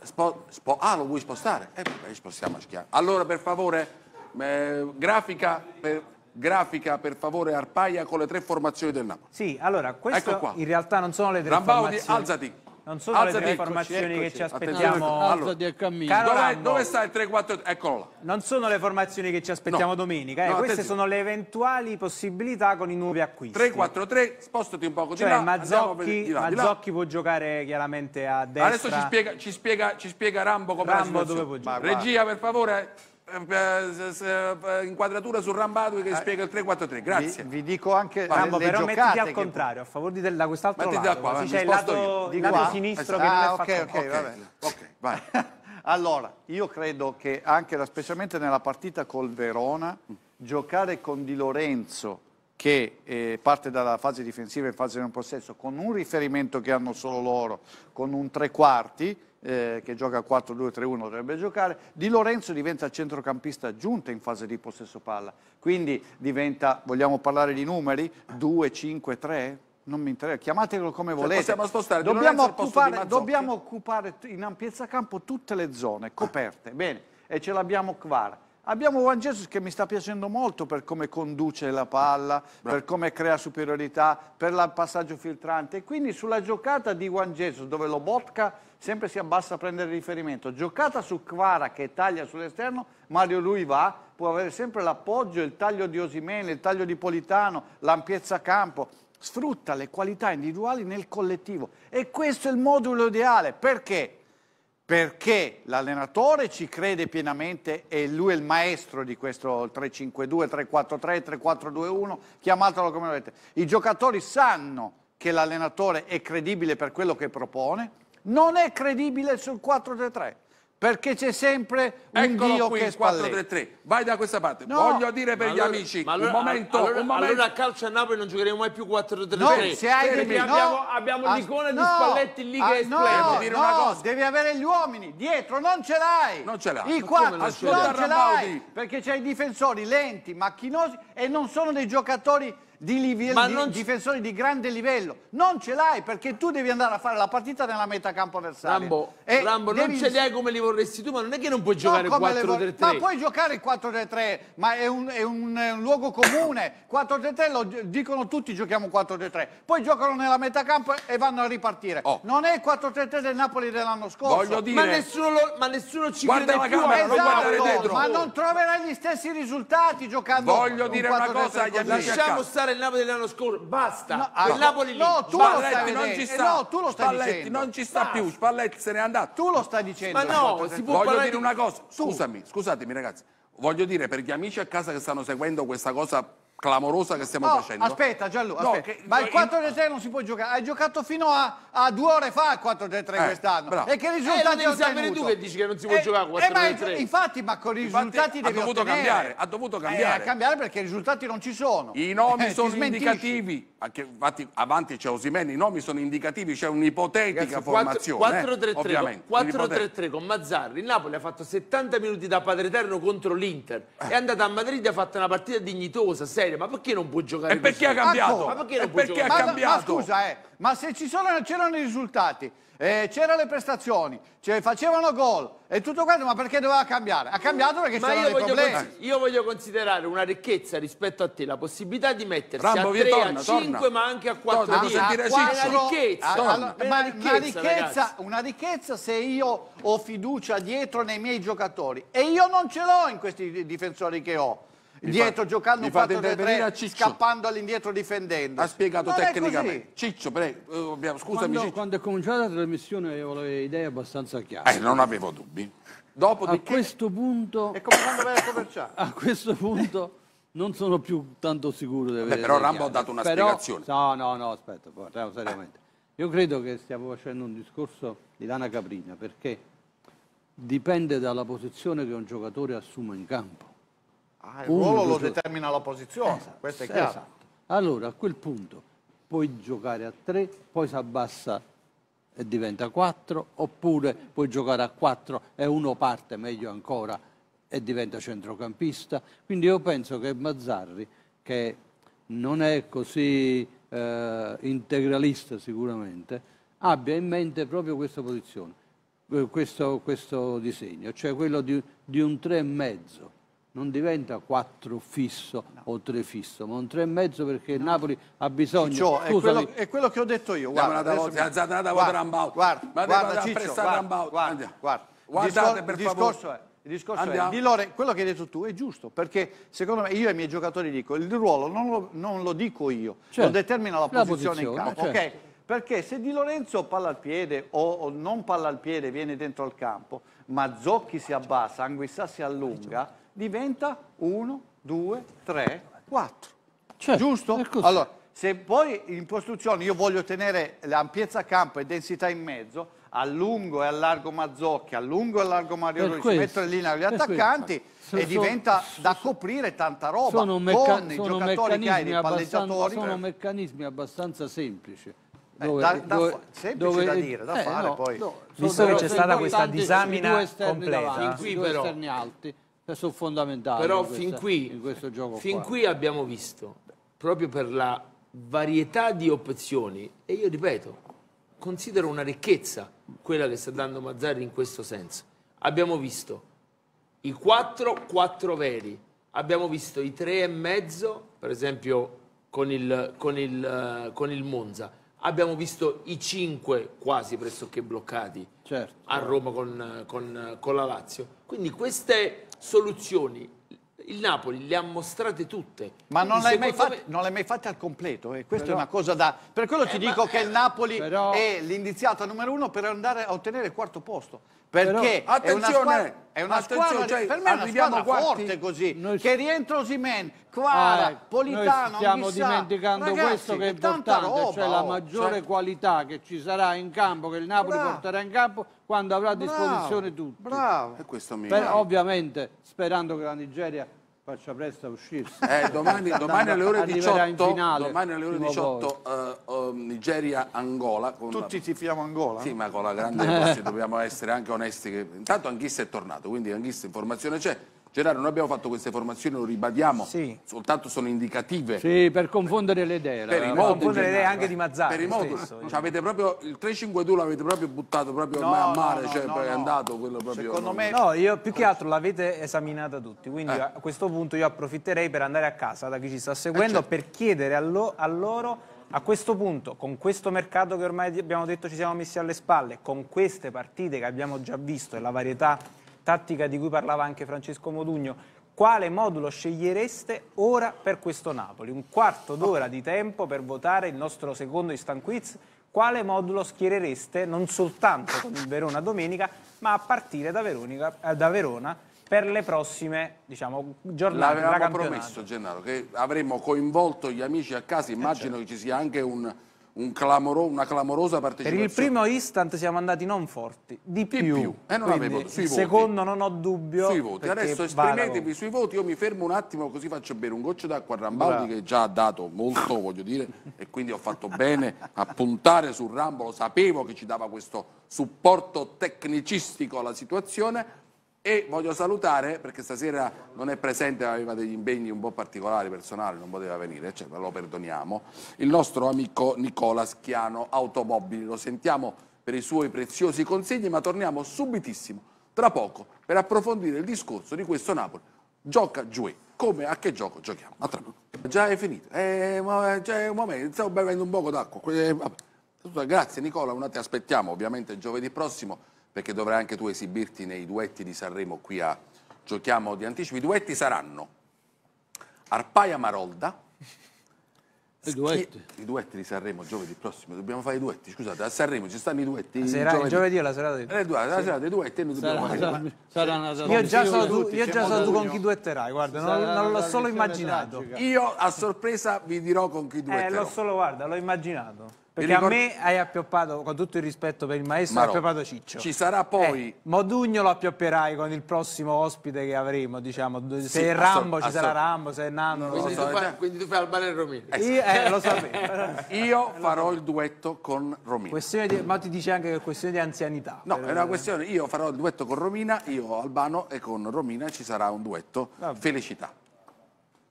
Spo, spo, ah, lo vuoi spostare? Eh, vabbè, spostiamo a schiavo. Allora, per favore, eh, grafica, per, grafica, per, favore, Arpaia con le tre formazioni del Napoli. Sì, allora, queste ecco in realtà non sono le tre Rambaudi, formazioni. Rambaudi, alzati. Non sono Alzati, le informazioni eccoci, eccoci. che ci aspettiamo. Allora, dove, dove, sta il 3-4? Eccolo là. Non sono le formazioni che ci aspettiamo no. domenica, eh. no, queste sono le eventuali possibilità con i nuovi acquisti. 3-4-3, spostati un poco cioè, là. Mazzocchi, di là, di là. può giocare chiaramente a destra. Adesso ci spiega, ci spiega, ci spiega Rambo come Rambo dove può giocare. Regia, per favore. Eh, eh, inquadratura su Rambadui che eh, spiega il 3-4-3 grazie vi, vi, dico anche Rambo, le, le però mettiti al contrario a favore di, da quest'altro lato qua, c'è il lato, lato sinistro ah, che non okay, è fatto ok ok, vai allora io credo che anche specialmente nella partita col Verona giocare con Di Lorenzo che eh, parte dalla fase difensiva in fase di un possesso con un riferimento che hanno solo loro con un tre quarti eh, che gioca 4-2-3-1 dovrebbe giocare, Di Lorenzo diventa centrocampista aggiunto in fase di possesso palla, quindi diventa, vogliamo parlare di numeri, 2-5-3? Non mi interessa, chiamatelo come cioè, volete. Cioè, possiamo spostare dobbiamo occupare, dobbiamo occupare in ampiezza campo tutte le zone coperte, bene, e ce l'abbiamo Kvara Abbiamo Juan Jesus che mi sta piacendo molto per come conduce la palla, Bravo. per come crea superiorità, per il passaggio filtrante. quindi sulla giocata di Juan Jesus, dove lo botca, sempre si abbassa a prendere riferimento, giocata su Quara che taglia sull'esterno, Mario lui va, può avere sempre l'appoggio, il taglio di Osimene, il taglio di Politano, l'ampiezza campo. Sfrutta le qualità individuali nel collettivo. E questo è il modulo ideale. Perché? perché l'allenatore ci crede pienamente e lui è il maestro di questo 3-5-2, 3-4-3, 3-4-2-1, chiamatelo come volete. I giocatori sanno che l'allenatore è credibile per quello che propone, non è credibile sul 4-3-3 perché c'è sempre un Eccolo Dio qui, che 4 3, 3 Vai da questa parte. No. Voglio dire per ma gli amici, allora, un momento, allora, un momento. Allora a calcio a Napoli non giocheremo mai più 4-3-3. No, se hai dei, no, abbiamo, abbiamo ah, l'icona no, di Spalletti lì a, che esplode. Ah, no, devi, no devi avere gli uomini dietro, non ce l'hai. Non ce l'hai. I quattro, non ce l'hai, perché c'hai i difensori lenti, macchinosi e non sono dei giocatori di, live- Ma di difensori di grande livello. Non ce l'hai perché tu devi andare a fare la partita nella metacampo avversario. Rambo, e Rambo devi... non ce l'hai come li vorresti tu, ma non è che non puoi giocare no, 4-3-3. Vor- ma puoi giocare il 4-3-3, ma è un, è un, è un luogo comune. 4-3-3 lo dicono tutti, giochiamo 4-3-3. Poi giocano nella metacampo e vanno a ripartire. Oh. Non è il 4-3-3 del Napoli dell'anno scorso. Dire, ma, nessuno lo, ma, nessuno ci guarda crede più. Camera, esatto, non ma non troverai gli stessi risultati giocando Voglio un dire una cosa, lasciamo stare guardare il Napoli dell'anno scorso, basta. No, ah, il Napoli lì. No, tu Spalletti non ci eh, sta. no, tu lo stai Spalletti dicendo. non ci sta basta. più, Spalletti se n'è andato. Tu lo stai dicendo. Ma no, si può Voglio dire una cosa, scusami, scusatemi ragazzi. Voglio dire per gli amici a casa che stanno seguendo questa cosa clamorosa che stiamo no, oh, facendo. Aspetta, Giallo, no, aspetta. Che, ma il 4-3 non si può giocare. Hai giocato fino a, a due ore fa il 4-3 eh, quest'anno. Bravo. E che eh, risultati eh, devi sapere tu che dici che non si può eh, giocare 4-3. Eh, infatti, ma con i risultati infatti, devi ha dovuto ottenere. cambiare, ha dovuto eh, cambiare. Eh, cambiare perché i risultati non ci sono. I nomi eh, sono indicativi anche, infatti avanti c'è Osimeni, i nomi sono indicativi, c'è un'ipotetica formazione. 4-3-3 eh, con Mazzarri, il Napoli ha fatto 70 minuti da Padreterno contro l'Inter, eh. è andata a Madrid e ha fatto una partita dignitosa, seria, ma perché non può giocare? E perché ha cambiato? Ah, ma perché, perché ha cambiato? Ma, ma scusa, eh, ma se ci c'erano i risultati, eh, c'erano le prestazioni, cioè facevano gol e tutto quanto, ma perché doveva cambiare? Ha cambiato perché c'erano dei problemi. io voglio considerare una ricchezza rispetto a te la possibilità di mettersi Rambo, a 3, torna, a 5, torna. ma anche a 4 torna, lire. A 4, ricchezza, allora, ricchezza, una, ricchezza una ricchezza se io ho fiducia dietro nei miei giocatori e io non ce l'ho in questi difensori che ho dietro fa, giocando un 4-3-3 scappando all'indietro difendendo ha spiegato non tecnicamente Ciccio prego, eh, scusami quando, Ciccio. quando è cominciata la trasmissione avevo le idee abbastanza chiare eh, non avevo dubbi Dopodiché, a questo punto è come quando vai a commerciare a questo punto non sono più tanto sicuro di avere però Rambo ha dato una però, spiegazione no no no aspetta parliamo seriamente io credo che stiamo facendo un discorso di lana caprina perché dipende dalla posizione che un giocatore assume in campo Ah, il Uno, ruolo lo due, determina la posizione, esatto, questo è chiaro. Esatto. Allora, a quel punto puoi giocare a 3, poi si abbassa e diventa 4, oppure puoi giocare a 4 e uno parte meglio ancora e diventa centrocampista. Quindi io penso che Mazzarri, che non è così eh, integralista sicuramente, abbia in mente proprio questa posizione, eh, questo, questo disegno, cioè quello di, di un mezzo non diventa 4 fisso no. o 3 fisso, ma un e mezzo perché il no. Napoli ha bisogno. Ciccio, è quello, è, quello, che ho detto io. Guarda, guarda, adesso, guarda, guarda, guarda, guarda, Ciccio, guarda, guarda, guarda. Guardate, per il discorso favore. È, il discorso Andiamo. è, di Lore, quello che hai detto tu è giusto, perché secondo me io ai miei giocatori dico, il ruolo non lo, non lo dico io, certo. lo determina la posizione, posizione in campo. Certo. Okay? Perché se Di Lorenzo palla al piede o, o non palla al piede viene dentro al campo, ma Zocchi si abbassa, Anguissà si allunga, eh, certo diventa 1, 2, 3, 4. Certo, Giusto? Allora, se poi in costruzione io voglio tenere l'ampiezza campo e densità in mezzo, allungo e allargo Mazzocchi, allungo lungo e a largo Mario Rossi, mettere in linea gli attaccanti e diventa da coprire tanta roba sono con i giocatori che hai, i palleggiatori. Sono meccanismi abbastanza semplici. Eh, dove, eh, da, dove, semplice dove, da dire, da eh, fare no, poi. No, Visto che c'è stata questa disamina completa. In qui però. esterni alti sono fondamentali. Però questa, fin, qui, fin qui abbiamo visto, proprio per la varietà di opzioni, e io ripeto, considero una ricchezza quella che sta dando Mazzarri in questo senso. Abbiamo visto i quattro, quattro veri, abbiamo visto i tre e mezzo, per esempio con il, con, il, eh, con il, Monza, abbiamo visto i cinque quasi pressoché bloccati certo. a Roma con, con la Lazio. Quindi queste soluzioni il Napoli le ha mostrate tutte. Ma non le hai mai, fatte al completo, E eh? questa però... è una cosa da... Per quello eh, ti dico ma... che il eh, Napoli però... è l'indiziato numero uno per andare a ottenere il quarto posto. Perché Però, attenzione, è una squadra, cioè, per me è una squadra quarti, forte così, noi, che rientra Osimen, Quara, ah, Politano, stiamo Missà. dimenticando Ragazzi, questo che è importante, roba, cioè oh, la maggiore cioè... qualità che ci sarà in campo, che il Napoli bravo. porterà in campo quando avrà a disposizione bravo, tutti. Bravo, e questo mi per, Ovviamente sperando che la Nigeria faccia presto a uscirsi. Eh, domani, domani, alle ore 18, domani alle ore 18 uh, eh, uh, eh, Nigeria-Angola. Tutti la... fiamo Angola? Sì, ma con la grande voce dobbiamo essere anche onesti. Che... Intanto Anghissa è tornato, quindi Anghissa informazione c'è. Gerardo, noi abbiamo fatto queste formazioni, lo ribadiamo, sì. soltanto sono indicative. Sì, per confondere le idee. Per, per confondere le idee anche di Mazzari. Per i modi, cioè, diciamo. avete proprio, il 3-5-2 l'avete proprio buttato proprio no, a mare, no, cioè no, è andato quello proprio. Secondo me... No, io più che altro l'avete esaminata tutti, quindi eh. a questo punto io approfitterei per andare a casa da chi ci sta seguendo, eh certo. per chiedere a, lo, a loro a questo punto, con questo mercato che ormai abbiamo detto ci siamo messi alle spalle, con queste partite che abbiamo già visto e la varietà tattica di cui parlava anche Francesco Modugno, quale modulo scegliereste ora per questo Napoli? Un quarto d'ora di tempo per votare il nostro secondo Instant Quiz. Quale modulo schierereste non soltanto con il Verona domenica, ma a partire da, Veronica, eh, da Verona per le prossime diciamo, giornate L'avevamo promesso Gennaro che avremmo coinvolto gli amici a casa, eh, immagino eh certo. che ci sia anche un un clamoro, una clamorosa partecipazione. Per il primo istant siamo andati non forti, di più. Di più. Eh, non Quindi, avevo, sui voti. secondo non ho dubbio. Sui voti. Adesso esprimetevi sui voti, io mi fermo un attimo così faccio bere un goccio d'acqua a Rambaldi Bravo. che già ha dato molto, voglio dire, e quindi ho fatto bene a puntare sul Rambolo, sapevo che ci dava questo supporto tecnicistico alla situazione e voglio salutare, perché stasera non è presente, aveva degli impegni un po' particolari, personali, non poteva venire, eccetera, cioè, lo perdoniamo, il nostro amico Nicola Schiano Automobili. Lo sentiamo per i suoi preziosi consigli, ma torniamo subitissimo, tra poco, per approfondire il discorso di questo Napoli. Gioca Giue, come, a che gioco giochiamo? A tra poco. Già è finito, eh, ma, cioè, un momento, stavo bevendo un poco d'acqua. Eh, Grazie Nicola, ti aspettiamo ovviamente giovedì prossimo perché dovrai anche tu esibirti nei duetti di Sanremo qui a Giochiamo di Anticipi. I duetti saranno Arpaia Marolda. I duetti. I duetti di Sanremo giovedì prossimo, dobbiamo fare i duetti, scusate, a Sanremo ci stanno i duetti. Sera, giovedì. giovedì è la serata dei eh, duetti. La serata dei duetti e noi sarà, Sarà Io già so, tu, io già so tu con chi duetterai, guarda, sarà non, non l'ho solo immaginato. Tragica. Io a sorpresa vi dirò con chi eh, duetterò. Eh, l'ho solo, guarda, l'ho immaginato. Perché ricord... a me hai appioppato, con tutto il rispetto per il maestro, hai appioppato Ciccio. Ci sarà poi... Eh, Modugno lo appiopperai con il prossimo ospite che avremo, diciamo. Se è Rambo ci sarà Rambo, se è Nando... Quindi, so. tu fai, quindi tu fai Albano e Romini. Eh, io, eh, lo sapevo. Io farò il duetto con Romina. Di... ma ti dice anche che è questione di anzianità. No, è una questione, io farò il duetto con Romina, io Albano e con Romina ci sarà un duetto. Vabbè. Felicità.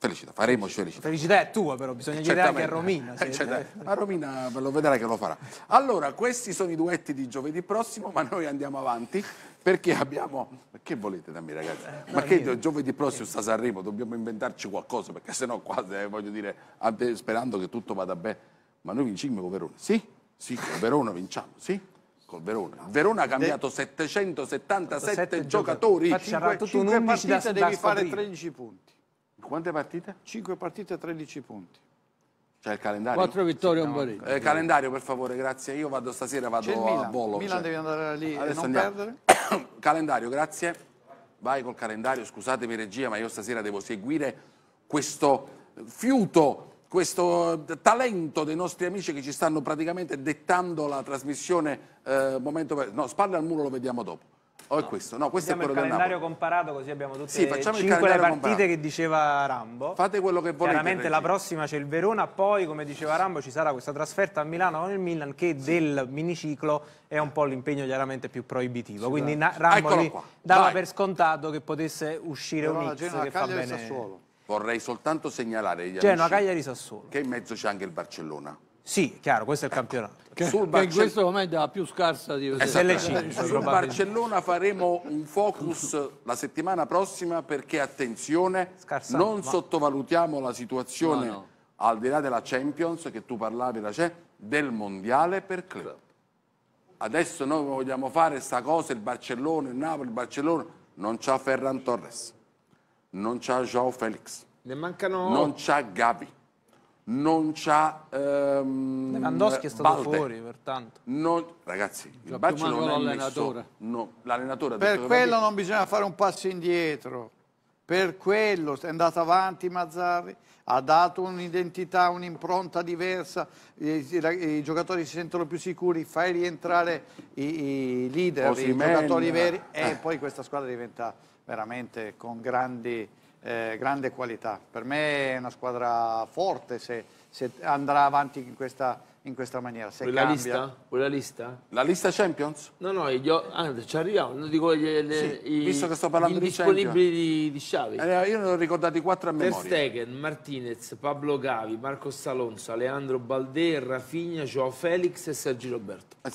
Felicità, faremo felicità. Felicità è tua però, bisogna chiedere anche a Romina. Se... Eh, certo. A Romina lo vedrai che lo farà. Allora, questi sono i duetti di giovedì prossimo, ma noi andiamo avanti perché abbiamo... Che volete da me ragazzi? Eh, no, ma che niente. giovedì prossimo sta Sanremo, dobbiamo inventarci qualcosa perché sennò qua eh, voglio dire, sperando che tutto vada bene, ma noi vincimmo con Verona. Sì, sì, con Verona vinciamo, sì col Verona. Verona ha eh. cambiato De... 777 giocatori. Infatti, 5, 5 partite da, devi da fare 13 punti. Quante partite? 5 partite, 13 punti. Cioè il calendario? 4 vittorie e un pareggio. Eh, calendario per favore, grazie. Io vado stasera, vado Milan. a Bolo. Milan cioè. devi andare lì Adesso e non andiamo. perdere. calendario, grazie. Vai col calendario, scusatemi regia, ma io stasera devo seguire questo fiuto, questo talento dei nostri amici che ci stanno praticamente dettando la trasmissione. Eh, momento per... No, spalle al muro lo vediamo dopo. O oh, no. è questo? No, questo facciamo è quello il calendario comparato così abbiamo tutte sì, facciamo cinque le partite comparato. che diceva Rambo. Fate quello che volete. Chiaramente la prossima c'è il Verona, poi come diceva Rambo ci sarà questa trasferta a Milano con il Milan che sì. del miniciclo è un po' l'impegno chiaramente più proibitivo. Sì, Quindi na- Rambo lì dava Vai. per scontato che potesse uscire Verona, un X Genoa, che Cagliari, fa bene. Sassuolo. Vorrei soltanto segnalare Genoa, amici, Cagliari, Sassuolo. Che in mezzo c'è anche il Barcellona. Sì, chiaro, questo è il campionato. Che, sul che in questo momento è la più scarsa di SL5. Sul Barcellona faremo un focus la settimana prossima perché, attenzione, Scarsano, non ma... sottovalutiamo la situazione no, no. al di là della Champions, che tu parlavi, la c'è, del Mondiale per club. Adesso noi vogliamo fare sta cosa, il Barcellona, il Napoli, il Barcellona, non c'ha Ferran Torres, non c'ha Joao Felix, ne mancano... non c'ha Gavi non c'ha ehm, Lewandowski è stato Balte. fuori pertanto non, ragazzi il La non è l'allenatore no, l'allenatore per quello non bisogna fare un passo indietro per quello è andato avanti Mazzarri ha dato un'identità, un'impronta diversa, I, i, i, giocatori si sentono più sicuri, fai rientrare i, i leader, Osimen. i giocatori veri eh. e poi questa squadra diventa veramente con grandi eh, grande qualità. Per me è una squadra forte se, se andrà avanti in questa, in questa maniera. Se la lista? Vuoi la lista? La lista Champions? No, no, io, anzi, ah, ci arriviamo. Non dico le, le, sì, i, visto che sto parlando di Champions. di, di Sciavi. Eh, io ne ho ricordati quattro a memoria. Ter Stegen, Martinez, Pablo Gavi, Marcos Alonso, Alejandro Baldé, Rafinha, Joao Felix e Sergi Roberto. Eh,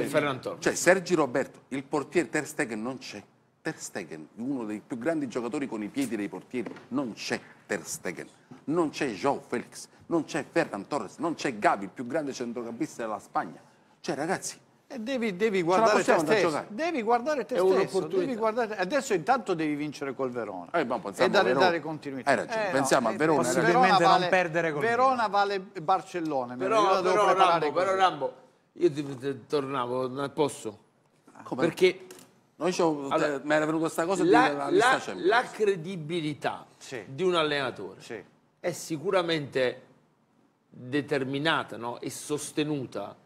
eh, Ferran Torres. Cioè, Sergi Roberto, il portiere Ter Stegen non c'è. Ter Stegen, uno dei più grandi giocatori con i piedi dei portieri, non c'è Ter Stegen, non c'è João Felix, non c'è Ferran Torres, non c'è Gavi, il più grande centrocampista della Spagna. Cioè ragazzi, Devi, devi, guardare te stesso, devi guardare te stesso, devi guardare, adesso intanto devi vincere col Verona eh, e dare, Verona. dare, continuità. Hai ragione, eh, pensiamo no, a eh, Verona. Possibilmente Verona vale, non perdere col Verona. Verona vale Barcellona, però, però, Rambo, però Rambo, io ti, ti, tornavo, non posso, Come? perché noi eh, allora, mi era venuta questa cosa la, di la, la credibilità sì. di un allenatore sì. è sicuramente determinata no? e sostenuta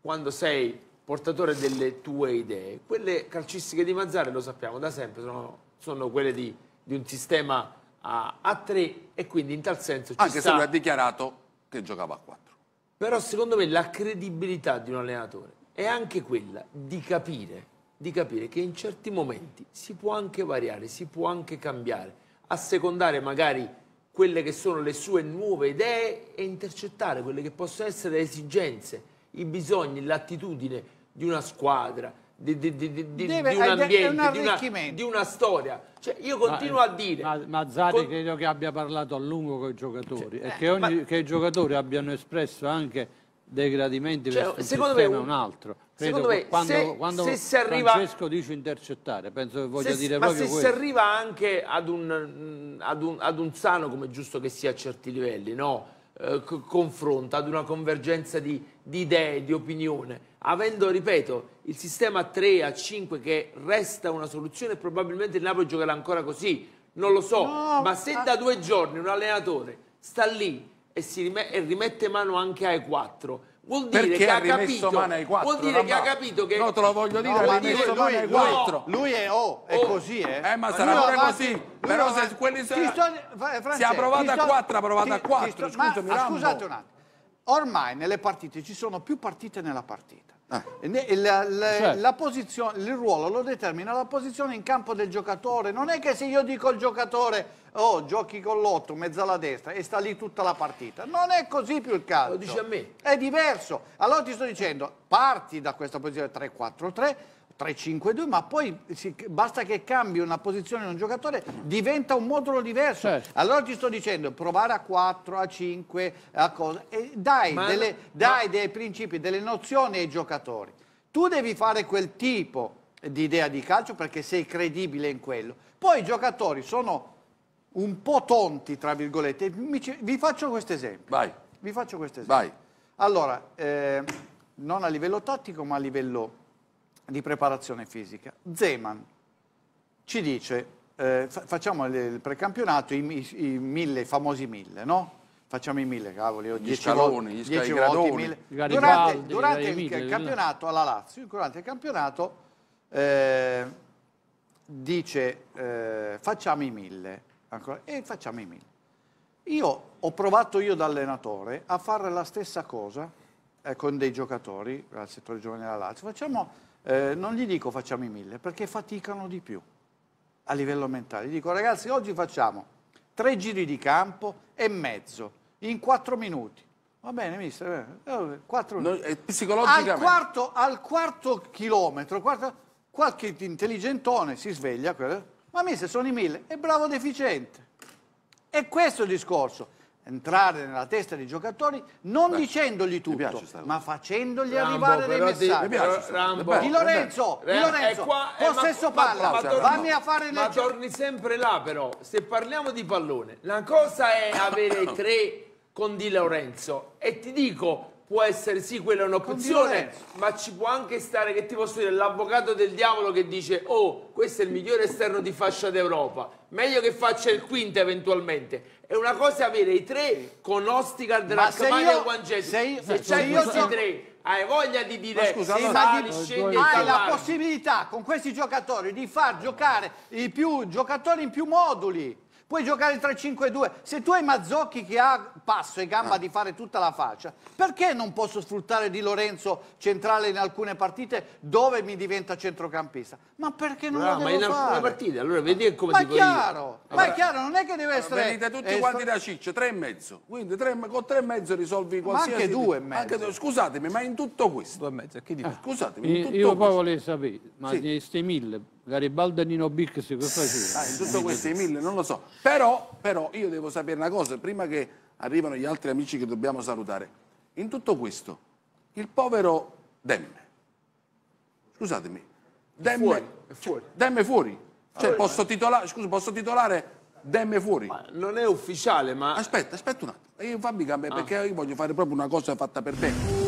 quando sei portatore delle tue idee. Quelle calcistiche di Mazzare, lo sappiamo da sempre, sono, sono quelle di, di, un sistema a, a, tre e quindi in tal senso ci Anche sta... se lui ha dichiarato che giocava a quattro. Però secondo me la credibilità di un allenatore è anche quella di capire di capire che in certi momenti si può anche variare, si può anche cambiare, assecondare magari quelle che sono le sue nuove idee e intercettare quelle che possono essere le esigenze, i bisogni, l'attitudine di una squadra, di, di, di, di Deve, un ambiente, un una, di una, storia. Cioè, io continuo ma, a dire... Ma, ma Zari con... credo che abbia parlato a lungo con i giocatori cioè, e eh, che, ogni, ma... che, i giocatori abbiano espresso anche dei gradimenti cioè, verso secondo me un, un altro Secondo me, quando, se, quando se si arriva, Francesco dice intercettare, penso che voglia se, dire ma se si arriva anche ad un, mm, ad, un, ad un, sano, come è giusto che sia a certi livelli, no? eh, confronto, ad una convergenza di, di idee, di opinione, avendo, ripeto, il sistema a 3, a 5 che resta una soluzione, probabilmente il Napoli giocherà ancora così, non lo so, no, ma se da due giorni un allenatore sta lì e, rimette, e rimette mano anche ai 4 Vuol dire Perché che ha, capito, mano ai quattro, vuol dire che ha capito che... No, te lo voglio dire, no, ha rimesso lui, mano ai quattro. Lui, lui è O, oh, è oh. così, eh? Eh, ma sarà pure avanti, così. Però se quelli sono... Si è approvata a quattro, ha provato a quattro. Scusami, ma, Scusate un attimo. Ormai nelle partite ci sono più partite nella partita. Ah. La, la, certo. la posizione, il ruolo lo determina la posizione in campo del giocatore. Non è che se io dico il giocatore oh, giochi con l'otto, mezza alla destra e sta lì tutta la partita. Non è così più il calcio. Lo dici a me. È diverso. Allora ti sto dicendo, parti da questa posizione 3-4-3, 3-5-2, ma poi si, basta che cambi una posizione di un giocatore, diventa un modulo diverso. Certo. Allora ti sto dicendo, provare a 4, a 5, a cosa. E dai, ma, delle, dai ma... dei principi, delle nozioni ai giocatori. Tu devi fare quel tipo di idea di calcio perché sei credibile in quello. Poi i giocatori sono un po' tonti, tra virgolette. vi faccio questo esempio. Vai. Vi faccio questo esempio. Vai. Allora, eh, non a livello tattico, ma a livello di preparazione fisica. Zeman ci dice, eh, fa facciamo il precampionato, i, i, i mille, i famosi mille, no? Facciamo i mille, cavoli, gli dieci scaloni, gli dieci volte, mille. Durante, Garibaldi, durante il mille, campionato alla Lazio, durante il campionato eh, dice eh, facciamo i mille ancora, e facciamo i mille. Io ho provato io da allenatore a fare la stessa cosa eh, con dei giocatori al settore giovanile della Lazio. Facciamo, eh, non gli dico facciamo i mille perché faticano di più a livello mentale. Gli dico ragazzi oggi facciamo tre giri di campo e mezzo in quattro minuti. Va bene, mister, eh, eh quattro minuti. Eh, no, al, quarto, al quarto chilometro, quarto, qualche intelligentone si sveglia, ma se sono i mille, è bravo deficiente. E questo è il discorso, entrare nella testa dei giocatori non Beh, dicendogli tutto, ma facendogli Rambo, arrivare dei messaggi. Di, però, Rambo, di Lorenzo, Rambo, di eh, Lorenzo, qua, possesso eh, ma, palla, ma, ma torni, a fare le... Ma torni sempre là però, se parliamo di pallone, la cosa è avere tre con Di Lorenzo e ti dico può essere sì, quella è un'opzione, ma ci può anche stare, che ti posso dire, l'avvocato del diavolo che dice oh, questo è il migliore esterno di fascia d'Europa, meglio che faccia il quinto eventualmente. È una cosa avere i tre con Ostigar, Dracmani e Juan Jesus. Se, io, se, c'hai questi so... tre, hai voglia di dire scusa, sì, ma di, scendi hai la possibilità con questi giocatori di far giocare i più giocatori in più moduli Puoi giocare 3-5-2. Se tu hai Mazzocchi che ha passo e gamba ah. di fare tutta la faccia, perché non posso sfruttare Di Lorenzo centrale in alcune partite dove mi diventa centrocampista? Ma perché non no, ah, lo devo ma in fare? alcune partite, allora vedi come ma dico chiaro, io. Ma è chiaro, non è che deve essere... Venite tutti eh, quanti da ciccio, tre e mezzo. Quindi tre, con tre e mezzo risolvi qualsiasi... Ma anche due e mezzo. Anche, scusatemi, ma in tutto questo... Due e mezzo, che dico? Eh, scusatemi, in tutto io, io questo... Io poi volevo sapere, ma sì. di mille Garibaldi e Nino Bicchesi, cosa faceva? Ah, in tutto questo, mille, non lo so. Però, però io devo sapere una cosa, prima che arrivano gli altri amici che dobbiamo salutare. In tutto questo, il povero Demme, scusatemi, Demme fuori. Cioè, fuori. Demme fuori. Cioè, allora, posso, titolare, scusa, posso titolare Demme fuori? non è ufficiale, ma... Aspetta, aspetta un attimo. Io fammi cambiare, ah. perché io voglio fare proprio una cosa fatta per bene.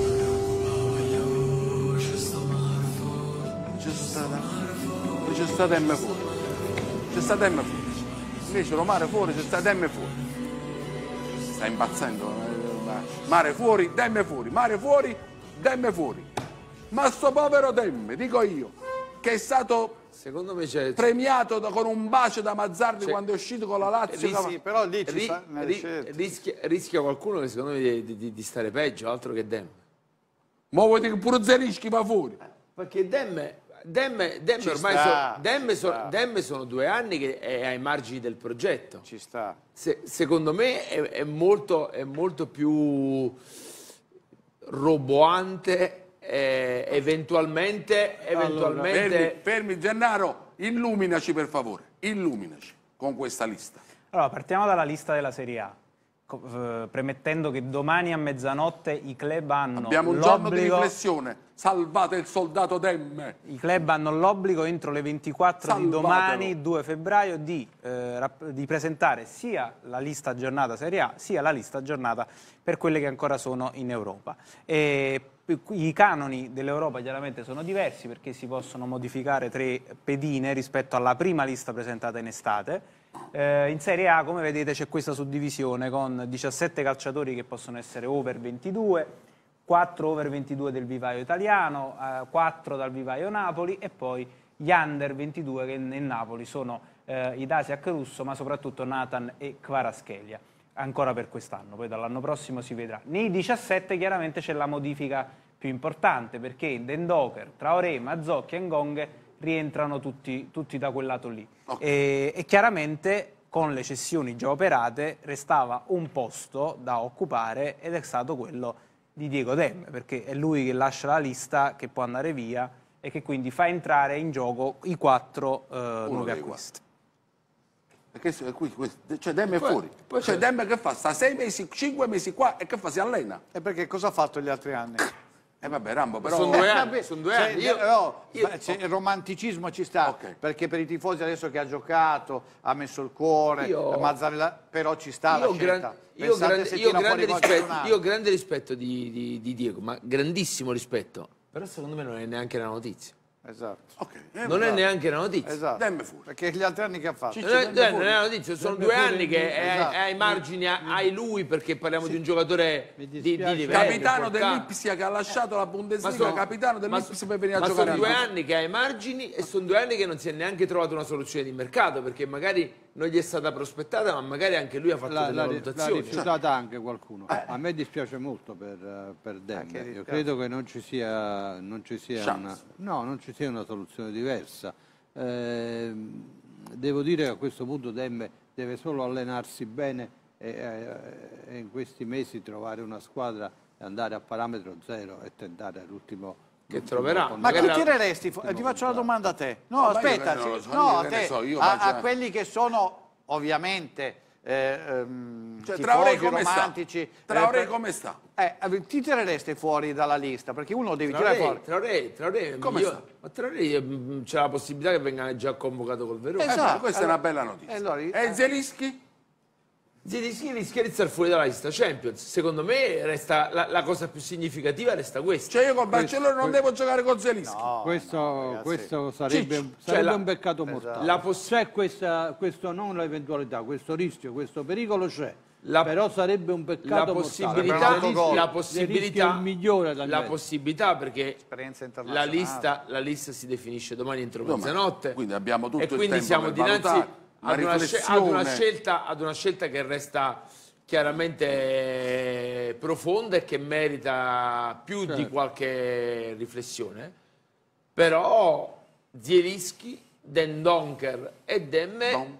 c'è stato M fuori. C'è stato M fuori. Invece lo mare fuori c'è stato M fuori. Sta impazzendo. Eh, eh, eh. Mare fuori, demme fuori, mare fuori, demme fuori. Ma sto povero demme, dico io, che è stato Secondo me c'è. Premiato da, con un bacio da Mazzardi quando è uscito con la Lazio. Rischi, da... però lì ri, sa, ri, rischia, rischia, qualcuno che secondo me di, di, di stare peggio, altro che Dem. Ma vuoi dire pure Zerischi va fuori? Perché Dem Demme, Demme ormai sta, so, Demme so, Demme sono due anni che è ai margini del progetto. Ci sta. Se, secondo me è, è, molto, è, molto, più roboante, eh, eventualmente... eventualmente... Allora, fermi, fermi Gennaro, illuminaci per favore, illuminaci con questa lista. Allora, partiamo dalla lista della Serie A premettendo che domani a mezzanotte i club hanno Abbiamo un giorno di riflessione, salvate il soldato Demme. I club hanno l'obbligo entro le 24 Salvatelo. di domani, 2 febbraio, di, eh, di, presentare sia la lista aggiornata Serie A, sia la lista aggiornata per quelle che ancora sono in Europa. E i canoni dell'Europa chiaramente sono diversi perché si possono modificare tre pedine rispetto alla prima lista presentata in estate eh, in Serie A, come vedete, c'è questa suddivisione con 17 calciatori che possono essere over 22, 4 over 22 del vivaio italiano, eh, 4 dal vivaio Napoli e poi gli under 22 che nel Napoli sono eh, i Dasiak Russo, ma soprattutto Nathan e Kvaraschelia, ancora per quest'anno, poi dall'anno prossimo si vedrà. Nei 17 chiaramente c'è la modifica più importante perché Dendoker, Traoré, Mazzocchi e Ngonghe rientrano tutti, tutti da quel lato lì. Okay. E, e chiaramente con le cessioni già operate restava un posto da occupare ed è stato quello di Diego Demme, perché è lui che lascia la lista che può andare via e che quindi fa entrare in gioco i quattro eh, nuovi acquisti. Questo, cioè Demme è fuori. Poi, cioè Demme che fa? Sta sei mesi, cinque mesi qua e che fa? Si allena. E perché cosa ha fatto gli altri anni? E eh vabbè, Rambo, però... Sono due eh, anni, eh, sono due anni. Cioè, io, io, il romanticismo ci sta, okay. perché per i tifosi adesso che ha giocato, ha messo il cuore, io, Mazzarella, però ci sta io la scelta. Gran, io, grande, io, grande rispetto, io grande rispetto di, di, di Diego, ma grandissimo rispetto, però secondo me non è neanche la notizia. Esatto. Okay. non bravo. è neanche una notizia. Esatto. Demme fuori. Perché gli altri anni che ha fatto. Ciccio, non, è, non è una notizia, sono due anni che è, esatto. è, ai esatto. margini, hai lui perché parliamo sì. di un giocatore di, di livello. Capitano dell'Ipsia che ha lasciato la Bundesliga, sono, capitano dell'Ipsia per venire a giocare. Ma sono due anni che ha ai margini e sono due anni che non si è neanche trovato una soluzione di mercato perché magari non gli è stata prospettata, ma magari anche lui ha fatto la, delle la, valutazioni. L'ha rifiutata anche qualcuno. Eh. A me dispiace molto per, per Demmer. Io credo che non ci sia, non ci sia, una, no, non ci sia una, soluzione diversa. Eh, devo dire che a questo punto Demme deve solo allenarsi bene e, e in questi mesi trovare una squadra e andare a parametro zero e tentare all'ultimo che troverà. Ma chi tireresti? Ti faccio una domanda a te. No, no aspetta, so, no, a te, so, a, a quelli che sono ovviamente eh, ehm, cioè, tifosi come romantici. Sta? Eh, Traoré eh, come sta? Eh, ti tireresti fuori dalla lista? Perché uno devi tirare fuori. Traoré, Traoré, come io, sta? Ma tra ore eh, c'è la possibilità che venga già convocato col Verona. Esatto. Eh, questa allora, è una bella notizia. Eh, allora, e Zelischi? Zirischi rischia di stare fuori dalla lista Champions. Secondo me resta, la, la, cosa più significativa resta questa. Cioè io con Barcellona non devo giocare con Zelischi. No, questo, no, questo, sarebbe, cioè, sarebbe cioè un peccato mortale. Esatto. La c'è questa, questo non l'eventualità, questo rischio, questo pericolo c'è. La, però sarebbe un peccato la possibilità, mortale. La possibilità, migliore la possibilità perché la lista, la lista, si definisce domani entro mezzanotte. Quindi abbiamo tutto e quindi siamo dinanzi ad una, ad, una scelta, ad una scelta che resta chiaramente eh, profonda e che merita più certo. di qualche riflessione, però Zierischi, Den Donker e Demme Don.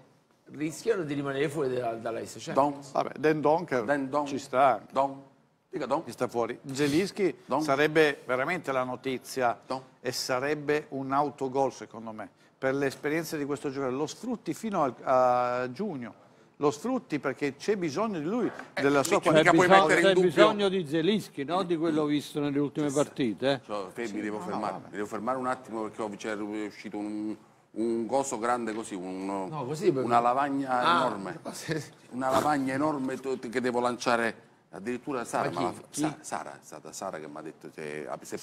rischiano di rimanere fuori dalla, dalla lista. Cioè. Don. Vabbè, Den Donker Den Don. ci sta. Don. Dica, don. Chi sta fuori. Zelischi sarebbe veramente la notizia don. e sarebbe un autogol secondo me per l'esperienza di questo giocatore. Lo sfrutti fino a, a giugno lo sfrutti perché c'è bisogno di lui, eh, della sua qualità. Puoi mettere in bisogno di Zelischi, no? di quello visto nelle ultime partite. Eh? So, Febi, sì, devo, no, fermare. mi devo fermare un attimo perché c'è cioè, uscito un, un coso grande così, un, no, così una lavagna ah, enorme. Una lavagna enorme che devo lanciare Addirittura Sara, chi, la, Sa, Sara, è stata Sara che mi ha detto, cioè, si ah,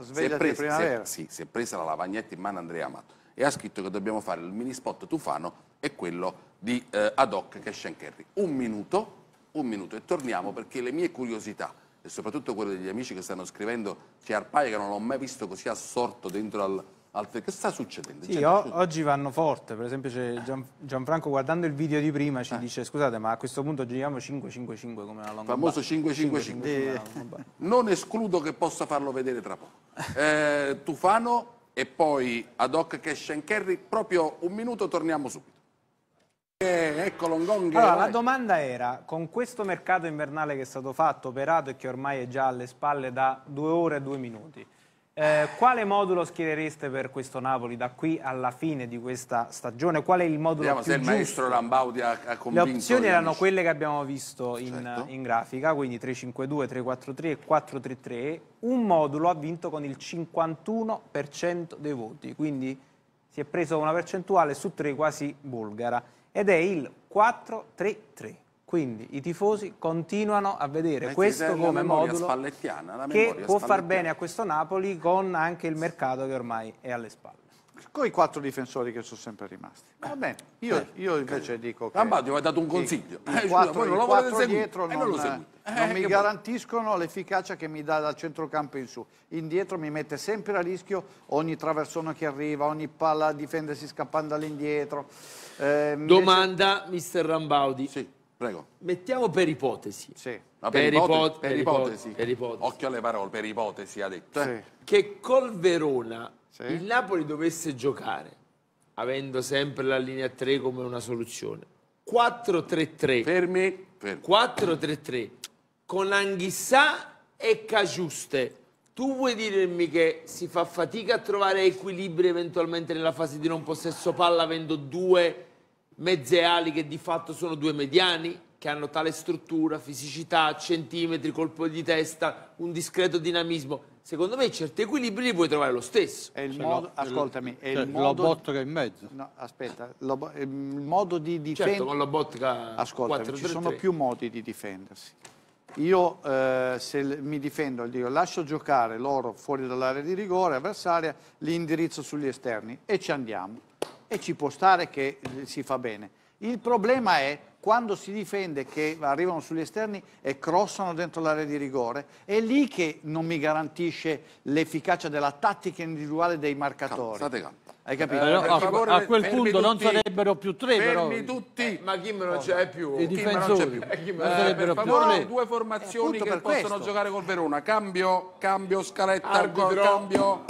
si è presa, si si è presa la lavagnetta in mano Andrea Amato e ha scritto che dobbiamo fare il mini spot Tufano e quello di eh, Ad hoc Cash and Carry. Un minuto, un minuto e torniamo perché le mie curiosità e soprattutto quelle degli amici che stanno scrivendo c'è Arpaia che non l'ho mai visto così assorto dentro al altre... Che sta succedendo? Sì, o, oggi vanno forte, per esempio Gian, Gianfranco guardando il video di prima ci eh. dice scusate ma a questo punto giriamo 5-5-5 come la Longobarda. Famoso 5-5-5. Non escludo che possa farlo vedere tra poco. Eh, Tufano e poi ad hoc Cash and Kerry, proprio un minuto torniamo subito. Eh, ecco Longong. Allora, eh. la domanda era, con questo mercato invernale che è stato fatto, operato e che ormai è già alle spalle da due ore e due minuti, eh, quale modulo schierereste per questo Napoli da qui alla fine di questa stagione? Qual è il modulo Vediamo più se il maestro Lambaudi ha, ha convinto. Le opzioni erano quelle che abbiamo visto in, certo. in grafica, quindi 352, 343 e 433. Un modulo ha vinto con il 51% dei voti, quindi si è preso una percentuale su tre quasi bulgara ed è il 433. Quindi i tifosi continuano a vedere Ma questo come modulo che può far bene a questo Napoli con anche il mercato che ormai è alle spalle. Con i quattro difensori che sono sempre rimasti. Va bene, io, eh. io invece dico che... Lombardi mi ha dato un consiglio. I, i quattro, eh, scusa, i quattro dietro eh, non, non, eh, non eh, mi garantiscono l'efficacia che mi dà dal centrocampo in su. Indietro mi mette sempre a rischio ogni traversone che arriva, ogni palla a difendersi scappando all'indietro. Eh, invece... Domanda, mister Rambaudi. Sì Prego. Mettiamo per ipotesi. Sì. No, per, per, ipotesi, per, ipotesi. per, ipotesi, Occhio alle parole, per ipotesi ha detto. Sì. Che col Verona sì. il Napoli dovesse giocare, avendo sempre la linea 3 come una soluzione. 4-3-3. Fermi. Fermi. 4-3-3. Con Anghissà e Caciuste. Tu vuoi dirmi che si fa fatica a trovare equilibrio eventualmente nella fase di non possesso palla avendo due mezze ali che di fatto sono due mediani, che hanno tale struttura, fisicità, centimetri, colpo di testa, un discreto dinamismo. Secondo me certi equilibri li puoi trovare lo stesso. È il cioè, modo, no, ascoltami, è cioè, il modo... L'obot che è in mezzo. No, aspetta, lo, il modo di difendersi... Certo, con l'obot che... Ascoltami, ci sono più modi di difendersi. Io eh, se mi difendo, dico, lascio giocare loro fuori dall'area di rigore avversaria, li indirizzo sugli esterni e ci andiamo e ci può stare che eh, si fa bene. Il problema è quando si difende che arrivano sugli esterni e crossano dentro l'area di rigore, è lì che non mi garantisce l'efficacia della tattica individuale dei marcatori. State calmo. Hai capito? Eh, no, a, favore, a, quel punto tutti, non sarebbero più tre fermi però. tutti eh, ma Kim non oh, c'è più i difensori non, più. non eh, per favore due formazioni che possono questo. giocare col Verona cambio cambio scaletta arbitro. cambio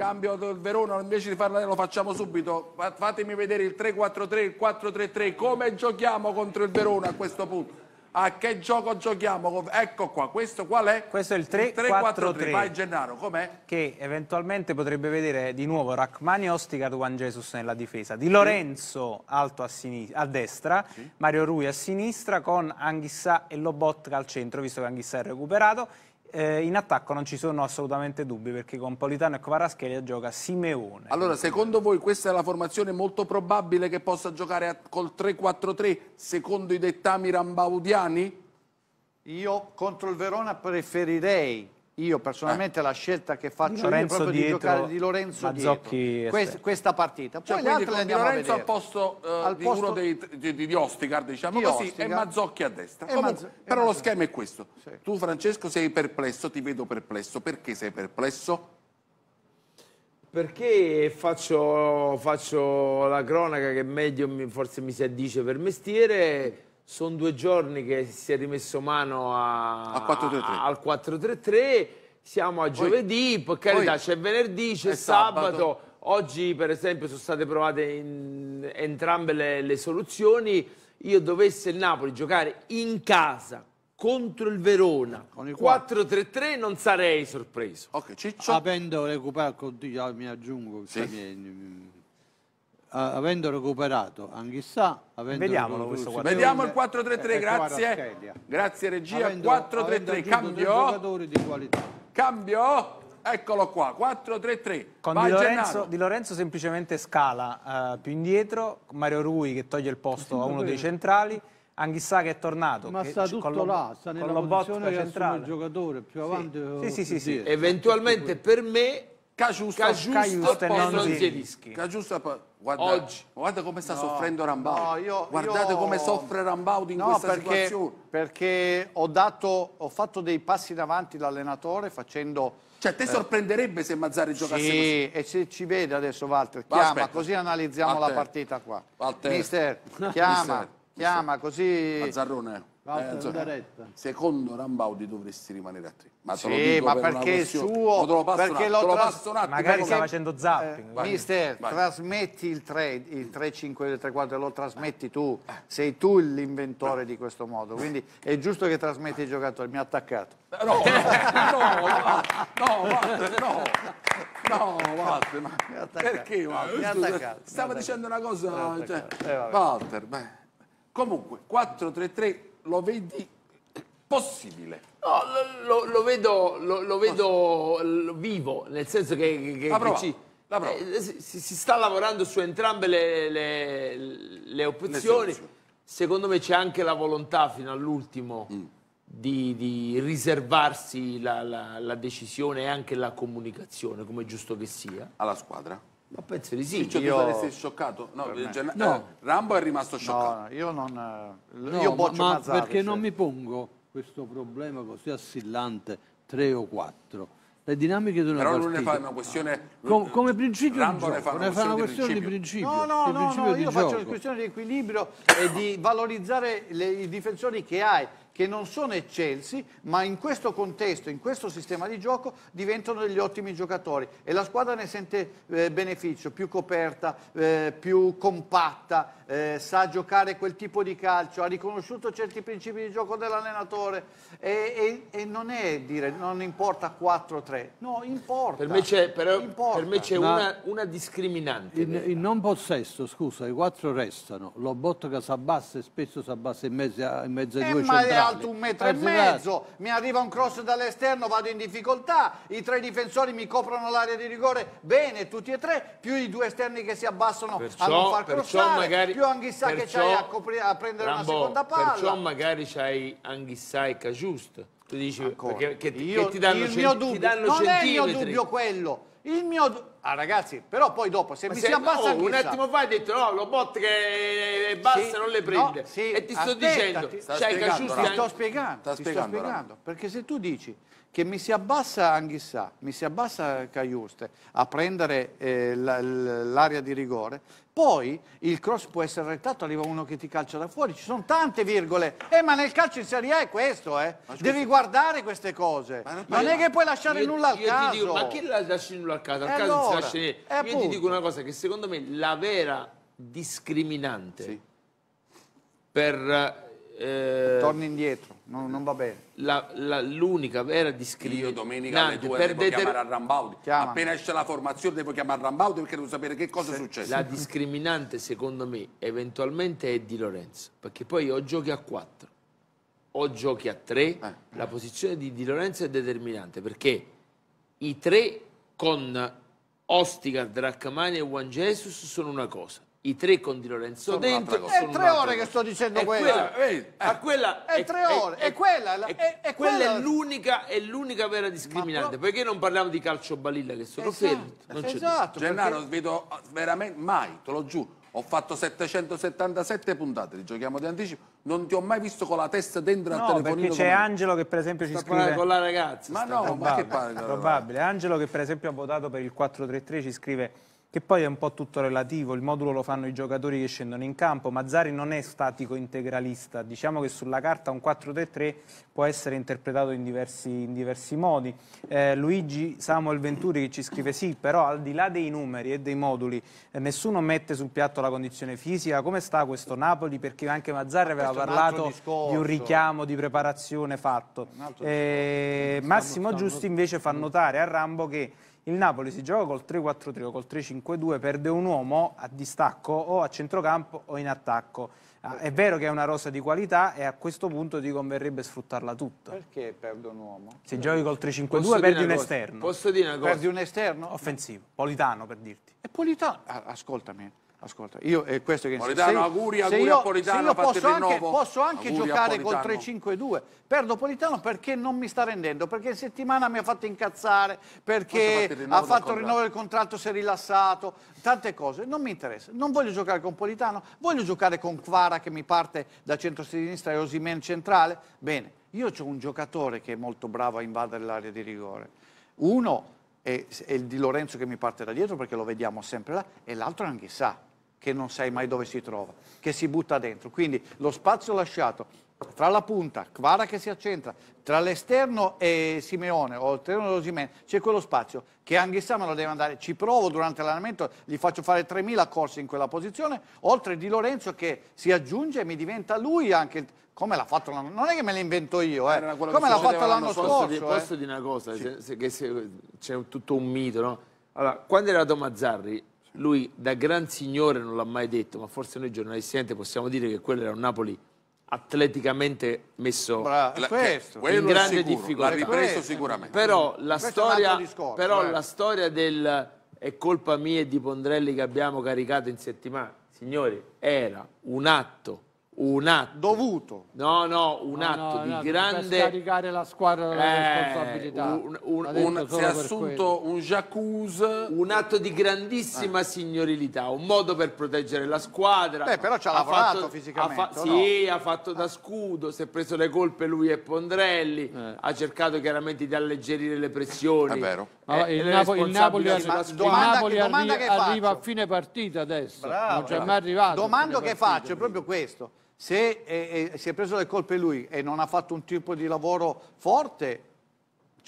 cambio del Verona, invece di farla lo facciamo subito. Fatemi vedere il 3-4-3, il 4-3-3, come giochiamo contro il Verona a questo punto. A che gioco giochiamo? Ecco qua, questo qual è? Questo è il 3-4-3. Vai Gennaro, com'è? Che eventualmente potrebbe vedere di nuovo Rachmani Ostica Juan Jesus nella difesa, Di Lorenzo alto a, a destra, sì. Mario Rui a sinistra con Anghissà e Lobotka al centro, visto che Anghissà è recuperato eh, in attacco non ci sono assolutamente dubbi perché con Politano e Kvaratskhelia gioca Simeone. Allora, secondo voi questa è la formazione molto probabile che possa giocare a, col 3-4-3 secondo i dettami rambaudiani? Io contro il Verona preferirei io personalmente eh. la scelta che faccio è proprio dietro, di giocare di Lorenzo Mazzocchi questa, questa partita. Poi cioè, le altre di Lorenzo al posto, eh, al posto... Di, dei, di, di, Ostigar, diciamo di così, Ostigar. e Mazzocchi a destra. Comunque, Mazz... però lo schema è questo. Sì. Tu Francesco sei perplesso, ti vedo perplesso. Perché sei perplesso? Perché faccio, faccio la cronaca che meglio mi, forse mi si addice per mestiere sono due giorni che si è rimesso mano a, a 4-3-3. al 433, siamo a giovedì, per carità c'è venerdì, c'è sabato. sabato. oggi per esempio sono state provate entrambe le, le, soluzioni, io dovesse il Napoli giocare in casa contro il Verona 4-3-3 non sarei sorpreso. Okay, Ciccio. Avendo recuperato, mi aggiungo, sì. Cioè, avendo recuperato Anghissà, avendo Vediamolo questo quadro. Vediamo il 4-3-3, grazie. Grazie regia, 4-3-3, cambio. Cambio. Eccolo qua, 4-3-3. Con Vai di Lorenzo, di Lorenzo, semplicemente scala eh, più indietro, Mario Rui che toglie il posto sì, a uno dei centrali. Anghissà che è tornato. Ma che sta tutto lo, là, sta nella posizione centrale. il giocatore più avanti. Sì, sì, sì, sì, sì. Eventualmente per me Cagiusto, Cagiusto e non Zielischi. Cagiusto, guarda, Oggi. guarda come sta no, soffrendo Rambaud. No, Guardate io... come soffre Rambaud in no, questa perché, situazione. Perché ho, dato, ho fatto dei passi in avanti l'allenatore facendo... Cioè, te eh. sorprenderebbe se Mazzari giocasse sì, così? e se ci vede adesso Walter, chiama, Aspetta. così analizziamo Walter. la partita qua. Walter. Mister, chiama, Mister. chiama, così... Mazzarrone. Eh, secondo Rambaudi dovresti rimanere a te. Ma sì, ma per perché è suo? Te lo perché un, lo, te passo un attimo. Magari sta facendo zapping. Eh, mister, vai. trasmetti il 3, il 3, 5, il 3, 4, lo trasmetti tu. Eh. Sei tu l'inventore di questo modo. Quindi è giusto che trasmetti i giocatori. Mi ha attaccato. No, eh, no, no, no, no, Walter, ma perché Walter? stavo dicendo una cosa, cioè, eh, Walter, beh. Comunque, 4-3-3 lo vedi possibile? No, lo, lo, lo vedo, lo, lo vedo vivo, nel senso che, che, che ci, eh, si, si, sta lavorando su entrambe le, le, le opzioni. Secondo me c'è anche la volontà fino all'ultimo mm. di, di, riservarsi la, la, la decisione e anche la comunicazione, come è giusto che sia. Alla squadra? Ma penso di sì. Cioè, io... tu saresti scioccato? No, gen... no. Eh, Rambo è rimasto scioccato. Eh, no, io non... No, io boccio ma, ma perché cioè. non mi pongo questo problema così assillante, tre o quattro. Le dinamiche di una Però partita. Però lui ne fa una questione... Com come principio Rambo gioco, ne fa una, ne fa una questione, di principio. No, no, no, no, io faccio una questione di equilibrio e di valorizzare le, i difensori che hai che non sono eccelsi, ma in questo contesto, in questo sistema di gioco, diventano degli ottimi giocatori e la squadra ne sente eh, beneficio, più coperta, eh, più compatta, eh, sa giocare quel tipo di calcio, ha riconosciuto certi principi di gioco dell'allenatore e, e, e non è dire non importa 4-3, no, importa. Per me c'è, una, una, discriminante. In, in, non possesso, scusa, i quattro restano, lo botto che si abbassa e spesso si abbassa in mezzo, in mezzo ai eh, due ma centrali. è alto un metro e mezzo, mi arriva un cross dall'esterno, vado in difficoltà, i tre difensori mi coprono l'area di rigore bene, tutti e tre, più i due esterni che si abbassano perciò, a non far crossare, magari esempio Anghissà che c'hai a, copri- a prendere Rambo, una seconda palla. Perciò magari c'hai Anghissà e Cajust. Tu dici Ancora. perché, che, Io, che ti danno, il cent- mio dubbio, ti danno non è il mio dubbio quello. Il mio, Ah ragazzi, però poi dopo se Ma mi se, si abbassa no, un attimo fa hai detto no, lo bot che basta sì, non le prende. No, sì, e ti sto dicendo, ti, il cioè, ti sto spiegando, ti sto spiegando perché se tu dici che mi si abbassa Anghissà, mi si abbassa Caiuste a prendere eh, l'area di rigore, poi il cross può essere rettato, arriva uno che ti calcia da fuori, ci sono tante virgole, eh, ma nel calcio in Serie A è questo, eh. devi guardare queste cose, ma non, non è che puoi lasciare io, nulla al io caso. Dico, ma chi lasci nulla al caso? Al eh caso allora, allora, io appunto. ti dico una cosa che secondo me la vera discriminante sì. per... Eh, Torni indietro, no, non va bene. l'unica vera discriminante... Io domenica alle due devo deter... chiamare a Rambaudi. Chiamami. Appena esce la formazione devo chiamare a Rambaudi perché devo sapere che cosa sì. è successo. La discriminante secondo me eventualmente è di Lorenzo, perché poi o giochi a 4 o giochi a 3, eh. la posizione di Di Lorenzo è determinante perché i tre con Ostica, Dracmani e Juan Jesus sono una cosa. I tre con Di Lorenzo sono dentro. È tre ore che sto dicendo quella. Eh. a quella è, tre ore. È, quella, è, quella è l'unica, vera discriminante. Però... Perché non parliamo di calcio balilla che sono esatto, fermo? Non esatto, Gennaro, perché... vedo veramente mai, te lo giuro ho fatto 777 puntate, li giochiamo di anticipo. Non ti ho mai visto con la testa dentro no, al telefonino. perché c'è con... Angelo che per esempio ci scrive... con la ragazza. Ma no, probabile, ma che parla? Probabile. Angelo che per esempio ha votato per il 433 ci scrive che poi è un po' tutto relativo, il modulo lo fanno i giocatori che scendono in campo, Mazzari non è statico integralista, diciamo che sulla carta un 4-3-3 può essere interpretato in diversi, in diversi modi. Eh, Luigi Samuel Venturi che ci scrive sì, però al di là dei numeri e dei moduli eh, nessuno mette sul piatto la condizione fisica, come sta questo Napoli? Perché anche Mazzari aveva parlato un di un richiamo di preparazione fatto. Eh, Massimo Giusti invece fa mm. notare a Rambo che il Napoli si gioca col 3-4-3 o col 3-5-2, perde un uomo a distacco o a centrocampo o in attacco. Ah, è vero che è una rosa di qualità e a questo punto ti converrebbe sfruttarla tutta. Perché perde un uomo? Se giochi col 3-5-2 perdi un esterno. Posso dire una cosa? Perdi un esterno? Offensivo. Politano per dirti. E Politano? Ah, ascoltami. Ascolta, io è eh, questo che Politano, se, auguri, auguri io, Politano, io posso anche, posso anche auguri giocare col 3-5-2. Perdo Politano perché non mi sta rendendo, perché in settimana mi ha fatto incazzare, perché ha fatto il contratto, si è rilassato, tante cose, non mi interessa. Non voglio giocare con Politano, voglio giocare con Quara che mi parte da centro-sinistra e Osimen centrale. Bene, io ho un giocatore che è molto bravo a invadere l'area di rigore. Uno è, il Di Lorenzo che mi parte da dietro perché lo vediamo sempre là e l'altro è anche sa che non sai mai dove si trova, che si butta dentro. Quindi lo spazio lasciato tra la punta, Quara che si accentra, tra l'esterno e Simeone o l'esterno e Osimene, c'è quello spazio che Anghissà me lo deve andare, ci provo durante l'allenamento, gli faccio fare 3.000 corse in quella posizione, oltre di Lorenzo che si aggiunge e mi diventa lui anche, come l'ha fatto l'anno, scorso? non è che me l'invento io, eh. come l'ha fatto l'anno scorso. Di, eh. Posso dire una cosa, sì. c'è tutto un mito, no? Allora, quando è arrivato Mazzarri, lui da gran signore non l'ha mai detto, ma forse noi giornalisti possiamo dire che quello era un Napoli atleticamente messo Bra la, questo, in grande sicuro, difficoltà. ripreso sicuramente. Però la questo storia, scorso, però eh. la storia del è colpa mia e di Pondrelli che abbiamo caricato in settimana, signori, era un atto un atto dovuto no no un no, atto no, di no, grande per scaricare la squadra dalla eh, responsabilità un, un, un si è assunto quello. un jacuzzi un atto di grandissima eh. signorilità un modo per proteggere la squadra beh però ci ha, lavorato fatto, fisicamente ha fa sì ha fatto da scudo si è preso le colpe lui e Pondrelli eh. ha cercato chiaramente di alleggerire le pressioni è vero eh, il, Napo il, Napoli, il Napoli che, arri arriva a fine partita adesso Bravo. non c'è mai arrivato domanda che faccio è proprio questo se è, eh, è, eh, si è preso le colpe lui e non ha fatto un tipo di lavoro forte,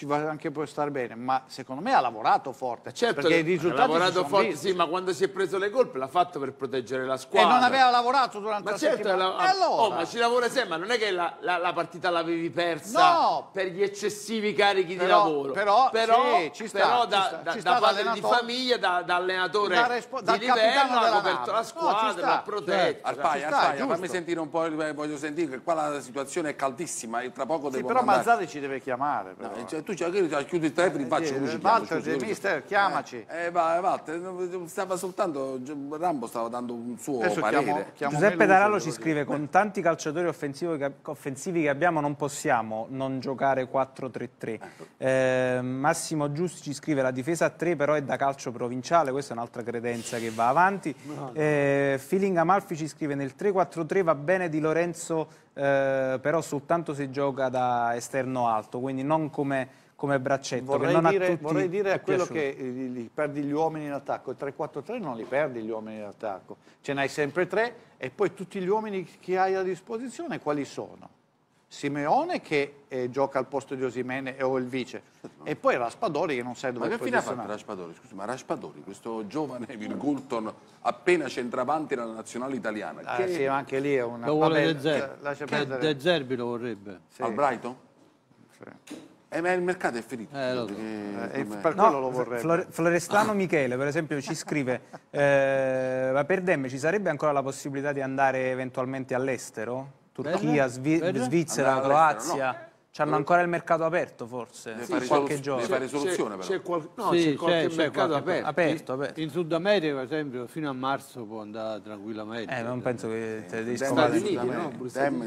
ci va anche può star bene, ma secondo me ha lavorato forte. Certo, perché i risultati ha lavorato forte, visti. sì, ma quando si è preso le colpe l'ha fatto per proteggere la squadra. E non aveva lavorato durante ma la certo, settimana. La... Ah, oh, allora. Oh, ma ci lavora sempre, ma non è che la, la, la partita l'avevi persa no. per gli eccessivi carichi però, di lavoro. Però, però, sì, ci sta, però da, ci sta, da, sta da padre di famiglia, da, da allenatore da di livello, ha coperto la squadra, no, l'ha protetto. Certo. Arpaia, Arpaia, fammi sentire un po', voglio sentire che qua la situazione è caldissima tra poco sì, però Mazzari ci deve chiamare. Eh. Cioè, tu tu c'è che ha chiuso il telefono, faccio eh, come ci eh, Walter, mister, chiamaci. Eh, eh, va, Walter, stava soltanto, Rambo stava dando un suo Adesso parere. Chiamo, chiamo Giuseppe Daralo ci scrive, con tanti calciatori offensivi che, abbiamo non possiamo non giocare 4-3-3. Ecco. Eh, Massimo Giusti ci scrive, la difesa a 3 però è da calcio provinciale, questa è un'altra credenza che va avanti. Eh, Feeling Amalfi ci scrive, nel 3-4-3 va bene di Lorenzo, eh, però soltanto se gioca da esterno alto, quindi non come come braccetto. Vorrei dire, a, vorrei dire a quello che eh, li, li perdi gli uomini in attacco, 3-4-3 non li perdi gli uomini in attacco, ce n'hai sempre tre e poi tutti gli uomini che hai a disposizione quali sono? Simeone che eh, gioca al posto di Osimene o il vice e poi Raspadori che non sai dove ma che fine ha fatto Raspadori? Scusi, ma Raspadori, questo giovane Virgulton appena centravanti nella nazionale italiana ah, che... sì, ma anche lì è una... lo vuole vabbè, De Zerbi lo vorrebbe sì. al Brighton? Sì. Eh, ma il mercato è finito. Eh, lo so. eh, per quello no, lo vorrei. Flore Florestano Michele, per esempio, ci scrive: eh, Ma per Demme ci sarebbe ancora la possibilità di andare eventualmente all'estero? Turchia, Svi Svizzera, Croazia. No. C'hanno ancora il mercato aperto forse? Deve fare qualche gioco. Deve risoluzione però. C'è qual no, sì, qualche mercato aperto. Aperto, aperto. In Sud America, per esempio, fino a marzo può andare tranquillamente. Eh, non eh, penso che eh, te devi Stati Uniti, no? Dem,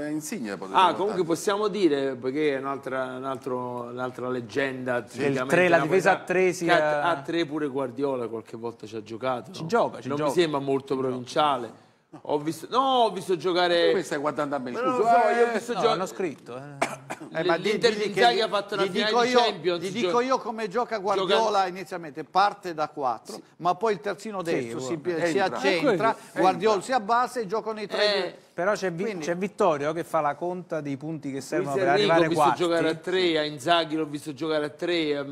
eh, insigne Ah, comunque possiamo dire, perché è un'altra un leggenda. Il 3, la difesa a tre si... A tre pure Guardiola qualche volta ci ha giocato. Ci gioca, ci non gioca. mi sembra molto provinciale ho visto, no, ho visto giocare. Come stai guardando a me? Scusa, so, eh, io ho eh. visto no, giocare. Hanno scritto. Eh. Eh, L'Inter d'Italia ha fatto una finale di io, Champions. Gli dico io come gioca Guardiola gioca... inizialmente, parte da 4, sì. ma poi il terzino destro sì, si, eh, si, accentra, eh, Guardiola si abbassa e giocano i tre. Eh. Però c'è, Quindi... Vittorio che fa la conta dei punti che servono per arrivare a 4. Ho visto giocare a 3, a Inzaghi l'ho visto giocare a 3.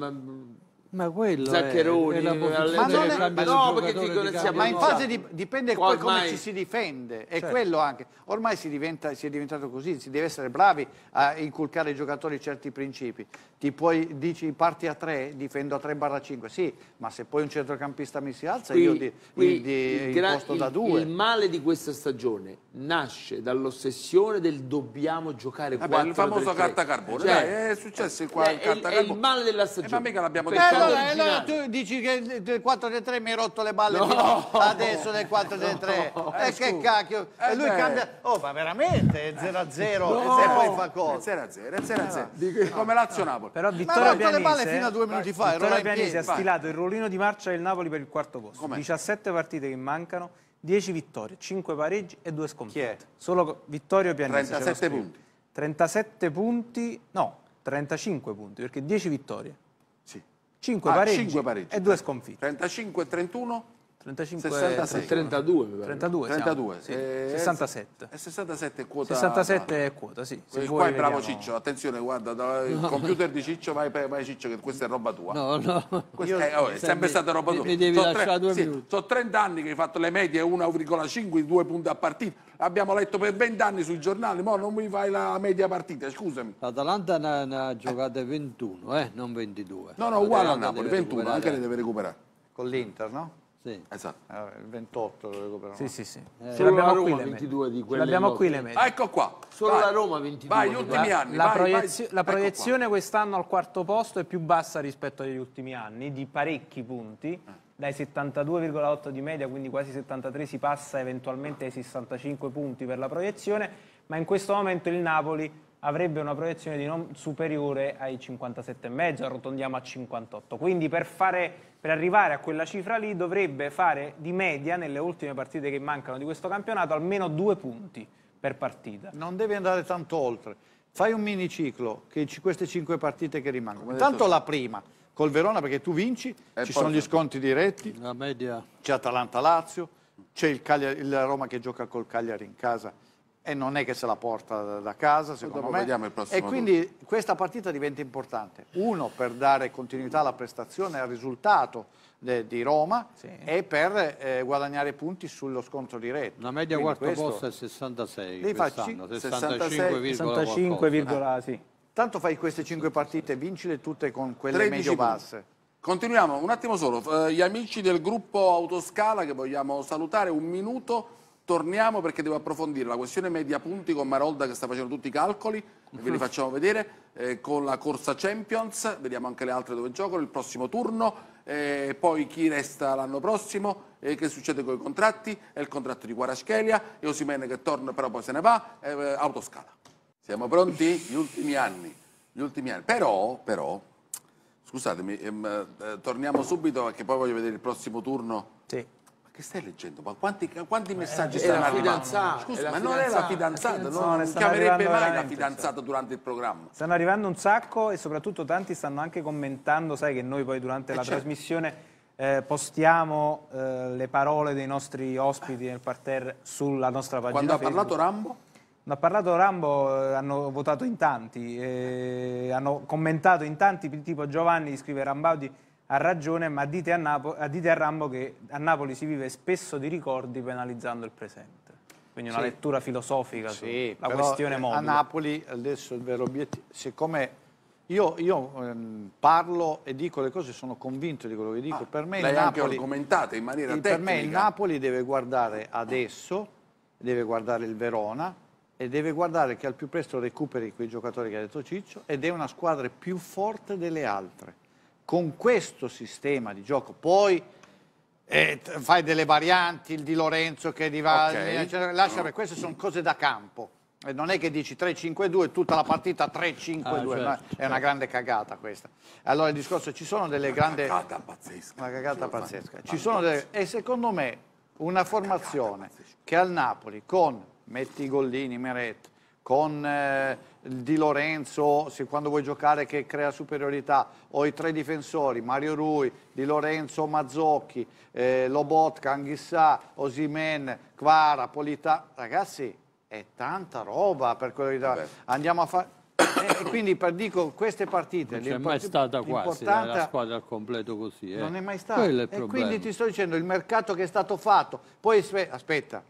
Ma quello Zaccheroni, è, è la ma non è, ma no, perché dicono di ma in fase esatto. di, dipende poi come ci si difende, è certo. quello anche. Ormai si, diventa, si, è diventato così, si deve essere bravi a inculcare ai giocatori certi principi. Ti puoi, dici parti a 3, difendo a 3-5, sì, ma se poi un centrocampista mi si alza qui, io ti, qui, il, di, il, il, da 2. Il male di questa stagione nasce dall'ossessione del dobbiamo giocare Vabbè, 4 il famoso 3, carta carbone cioè, dai, è successo il, qua, eh, il, è, è il male della stagione eh, ma mica l'abbiamo detto allora, allora tu dici che del 4 3 mi hai rotto le balle no. adesso del 4-3-3 no. eh, eh, che cacchio eh, e lui beh. cambia oh ma veramente è 0-0 no. e poi fa eh, cosa è 0-0 è 0-0 come Lazio-Napoli però Vittorio ma Pianese, le balle fino a due minuti fa Vittorio Pianese ha stilato il ruolino di marcia del Napoli per il quarto posto 17 partite che mancano 10 vittorie, 5 pareggi e 2 sconfitte. Solo Vittorio Pianese. 37 punti. 37 punti, no, 35 punti, perché 10 vittorie. Sì. 5, ah, pareggi 5 pareggi, e 2 ecco. sconfitte. 35 e 31? 35 66, 32, mi 32, 32 sì. 67. Eh, e 67 è quota. 67 è quota, sì. Se qua è bravo vediamo... Ciccio, attenzione, guarda, il no. computer di Ciccio, vai, vai Ciccio che questa è roba tua. No, no. Questa è, oh, è sempre mi, stata roba tua. Mi devi sono tre, due sì, Sono 30 anni che hai fatto le medie 1,5, 2 punti a partita. Abbiamo letto per 20 anni sui giornali, ma non mi fai la media partita, scusami. L'Atalanta ne, ha giocate 21, eh, non 22. No, no, uguale a Napoli, 21, anche le deve recuperare. Con l'Inter, no? Sì. Esatto. Ah, il 28 lo recuperano. Sì, sì, sì. Eh. Solo la Roma qui 22 di quelle. L'abbiamo qui le medie. Ah, ecco qua. Solo vai. la Roma 22. Vai, gli ultimi anni. La, vai, proiezio vai. la ecco proiezione ecco quest'anno al quarto posto è più bassa rispetto agli ultimi anni, di parecchi punti. Eh. Dai 72,8 di media, quindi quasi 73, si passa eventualmente ai 65 punti per la proiezione, ma in questo momento il Napoli avrebbe una proiezione di non superiore ai 57,5, arrotondiamo a 58. Quindi per, fare, per, arrivare a quella cifra lì dovrebbe fare di media nelle ultime partite che mancano di questo campionato almeno due punti per partita. Non devi andare tanto oltre. Fai un miniciclo, che queste cinque partite che rimangono. Intanto la prima, col Verona perché tu vinci, e ci sono gli sconti diretti, la media. c'è Atalanta-Lazio, c'è il, il Roma che gioca col Cagliari in casa e non è che se la porta da casa secondo me e quindi turno. questa partita diventa importante uno per dare continuità alla prestazione al risultato de, di Roma sì. e per eh, guadagnare punti sullo scontro di rete. la media quindi quarto posto è 66 quest'anno 65,4 65, sì. tanto fai queste 5 partite vincile tutte con quelle medio basse Continuiamo un attimo solo, eh, gli amici del gruppo Autoscala che vogliamo salutare, un minuto torniamo perché devo approfondire la questione media punti con Marolda che sta facendo tutti i calcoli, e ve li facciamo vedere, eh, con la corsa Champions, vediamo anche le altre dove giocano, il prossimo turno, eh, poi chi resta l'anno prossimo, eh, che succede con i contratti, è il contratto di Guaraschelia, e Osimene che torna però poi se ne va, eh, eh, autoscala. Siamo pronti? Gli ultimi anni, gli ultimi anni. Però, però scusatemi, ehm, eh, torniamo subito perché poi voglio vedere il prossimo turno. Sì che stai leggendo? Ma quanti, quanti eh, messaggi eh, stanno arrivando? Scusa, ma non è la fidanzata, la non chiamerebbe mai la fidanzata durante il programma. Stanno arrivando un sacco e soprattutto tanti stanno anche commentando, sai che noi poi durante eh la certo. trasmissione eh, postiamo eh, le parole dei nostri ospiti nel parterre sulla nostra pagina Quando Facebook. ha parlato Rambo? Quando ha parlato Rambo eh, hanno votato in tanti, hanno commentato in tanti, tipo Giovanni scrive Rambaudi ha ragione, ma dite a, Napo- eh, dite a, Rambo che a Napoli si vive spesso di ricordi penalizzando il presente. Quindi una sì. lettura filosofica sì, sulla questione eh, mobile. A Napoli adesso il vero obiettivo, siccome io, io ehm, parlo e dico le cose, sono convinto di quello che dico. Ah, per me, il Napoli, in maniera il, per me il Napoli deve guardare adesso, deve guardare il Verona e deve guardare che al più presto recuperi quei giocatori che ha detto Ciccio ed è una squadra più forte delle altre con questo sistema di gioco poi eh, fai delle varianti, il di Lorenzo che di Valli, okay. eccetera, lascia perché queste sono cose da campo. non è che dici 3-5-2 tutta la partita 3-5-2, ah, certo, è una certo. grande cagata questa. Allora il discorso ci sono delle una grandi... Cagata pazzesca. Una cagata pazzesca. Ci sono delle... E secondo me una formazione che al Napoli con, metti i gollini, Meret, con... Eh, di Lorenzo, se quando vuoi giocare che crea superiorità, o i tre difensori, Mario Rui, Di Lorenzo, Mazzocchi, eh, Lobotka, Anghissà, Osimen, Quara, Polità. Ragazzi, è tanta roba per quello che Vabbè. andiamo a fare. Eh, quindi per dico queste partite non è mai stata quasi eh, la squadra al completo così eh. non è mai stata è e quindi ti sto dicendo il mercato che è stato fatto poi aspetta